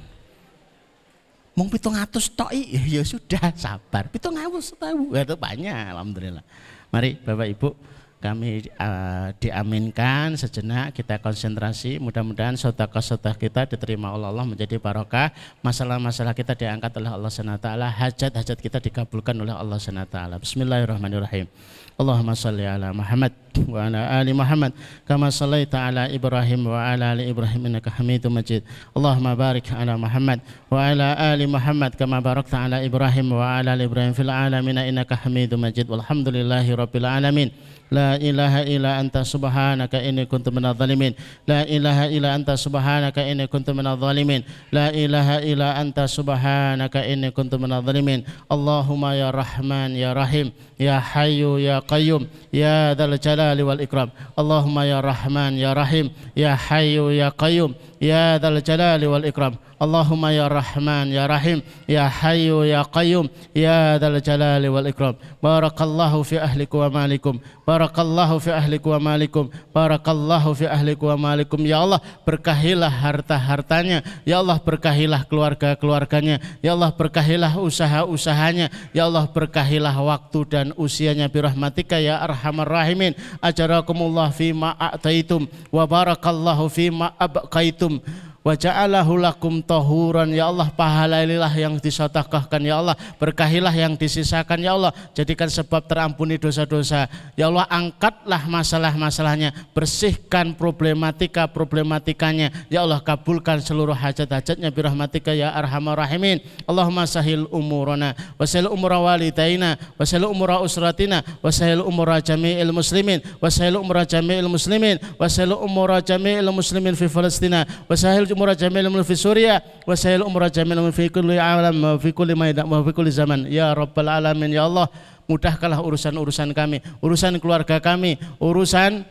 Mung pitung atus tok *laughs* ya sudah sabar. Pitung atus tahu itu banyak alhamdulillah. Mari Bapak Ibu kami uh, diaminkan sejenak kita konsentrasi mudah-mudahan sota-sota kita diterima oleh Allah menjadi barokah masalah-masalah kita diangkat oleh Allah SWT hajat-hajat kita dikabulkan oleh Allah SWT Bismillahirrahmanirrahim Allahumma salli ala Muhammad wa ala ali Muhammad kama sallaita ala Ibrahim wa ala ali Ibrahim innaka Hamidum Majid Allahumma barik ala Muhammad wa ala ali Muhammad kama barakta ala Ibrahim wa ala ali Ibrahim fil alamin innaka Hamidum Majid walhamdulillahi rabbil alamin La ilaha illa anta subhanaka inni kuntu minadh dhalimin. La ilaha illa anta subhanaka inni kuntu minadh dhalimin. La ilaha illa anta subhanaka inni kuntu minadh dhalimin. Allahumma ya Rahman ya Rahim, ya Hayyu ya Qayyum, ya Dzal Jalali wal Ikram. Allahumma ya Rahman ya Rahim, ya Hayyu ya Qayyum, ya Dzal Jalali wal Ikram. Allahumma ya Rahman ya Rahim ya Hayyu ya Qayyum ya Dzal Jalali wal Ikram barakallahu fi ahliku wa malikum barakallahu fi ahliku wa malikum barakallahu fi ahliku wa malikum ya Allah berkahilah harta-hartanya ya Allah berkahilah keluarga-keluarganya ya Allah berkahilah usaha-usahanya ya Allah berkahilah waktu dan usianya rahmatika ya arhamar rahimin ajarakumullah fi ma a'taitum wa barakallahu fi ma abqaitum wa ja'alahu lakum tahuran ya Allah pahalailah yang disotakahkan ya Allah berkahilah yang disisakan ya Allah jadikan sebab terampuni dosa-dosa ya Allah angkatlah masalah-masalahnya bersihkan problematika-problematikanya ya Allah kabulkan seluruh hajat-hajatnya birahmatika ya arhamar rahimin Allahumma sahil umurana wasahil umura walidaina wasahil umura usratina wasahil umura jami'il muslimin wasail umura jami'il muslimin wasail umura jami'il muslimin fi Palestina wasail umur jamil fi Suria wa sahil umur jamil fi kulli alam wa fi kulli maidan wa fi kulli zaman ya rabbal alamin ya Allah mudahkanlah urusan-urusan kami urusan keluarga kami urusan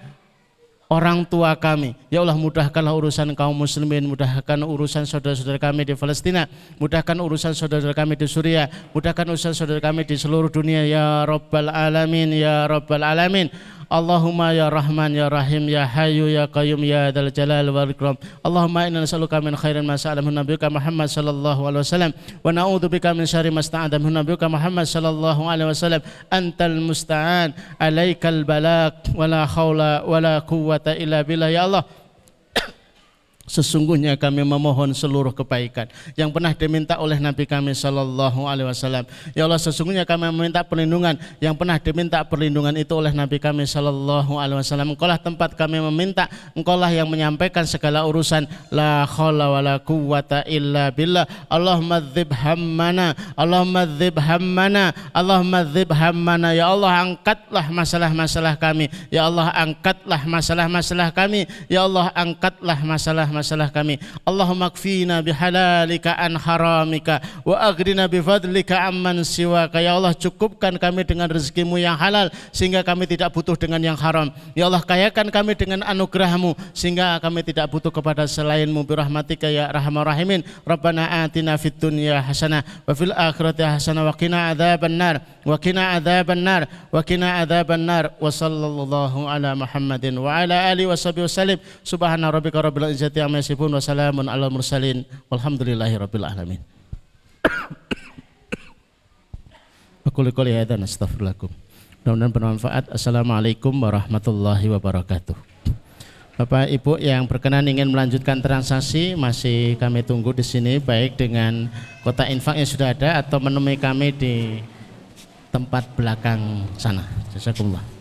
orang tua kami. Ya Allah mudahkanlah urusan kaum muslimin, mudahkan urusan saudara-saudara kami di Palestina, mudahkan urusan saudara-saudara kami di Suriah, mudahkan urusan saudara kami di seluruh dunia. Ya Rabbal Alamin, Ya Rabbal Alamin. Allahumma ya Rahman ya Rahim ya Hayyu ya Qayyum ya Dzal Jalal wal Ikram. Allahumma inna nas'aluka min khairin ma sa'alahu nabiyyuka Muhammad sallallahu alaihi wasallam wa na'udzubika min syarri ma sta'adahu nabiyyuka Muhammad sallallahu alaihi wasallam. Antal musta'an, alaikal balak wala haula wala quwwata illa billah ya Allah. Sesungguhnya kami memohon seluruh kebaikan yang pernah diminta oleh Nabi kami Shallallahu Alaihi Wasallam. Ya Allah, sesungguhnya kami meminta perlindungan yang pernah diminta perlindungan itu oleh Nabi kami Shallallahu Alaihi Wasallam. Engkaulah tempat kami meminta, engkaulah yang menyampaikan segala urusan. La khawla wa la quwata illa billah. Allahumma dzib hammana, Allahumma dzib hammana, Allahumma dzib hammana. Ya Allah, angkatlah masalah-masalah kami. Ya Allah, angkatlah masalah-masalah kami. Ya Allah, angkatlah masalah masalah kami. Allahumma kfina bihalalika an haramika wa agrina bifadlika amman siwaka. Ya Allah cukupkan kami dengan rezekimu yang halal sehingga kami tidak butuh dengan yang haram. Ya Allah kayakan kami dengan anugerahmu sehingga kami tidak butuh kepada selainmu birahmatika ya rahmar rahimin. Rabbana atina fid dunya hasanah wa fil ya hasanah wa qina nar wa qina nar wa qina nar wa sallallahu ala Muhammadin wa ala alihi washabihi wasallim. Subhana rabbika rabbil izzati amma yasifun wa mursalin walhamdulillahi rabbil alamin. Aku likul ya dan astagfirullahaladzim. Mudah-mudahan bermanfaat. Assalamualaikum warahmatullahi wabarakatuh. Bapak Ibu yang berkenan ingin melanjutkan transaksi masih kami tunggu di sini baik dengan kota infak yang sudah ada atau menemui kami di tempat belakang sana. Jazakumullah.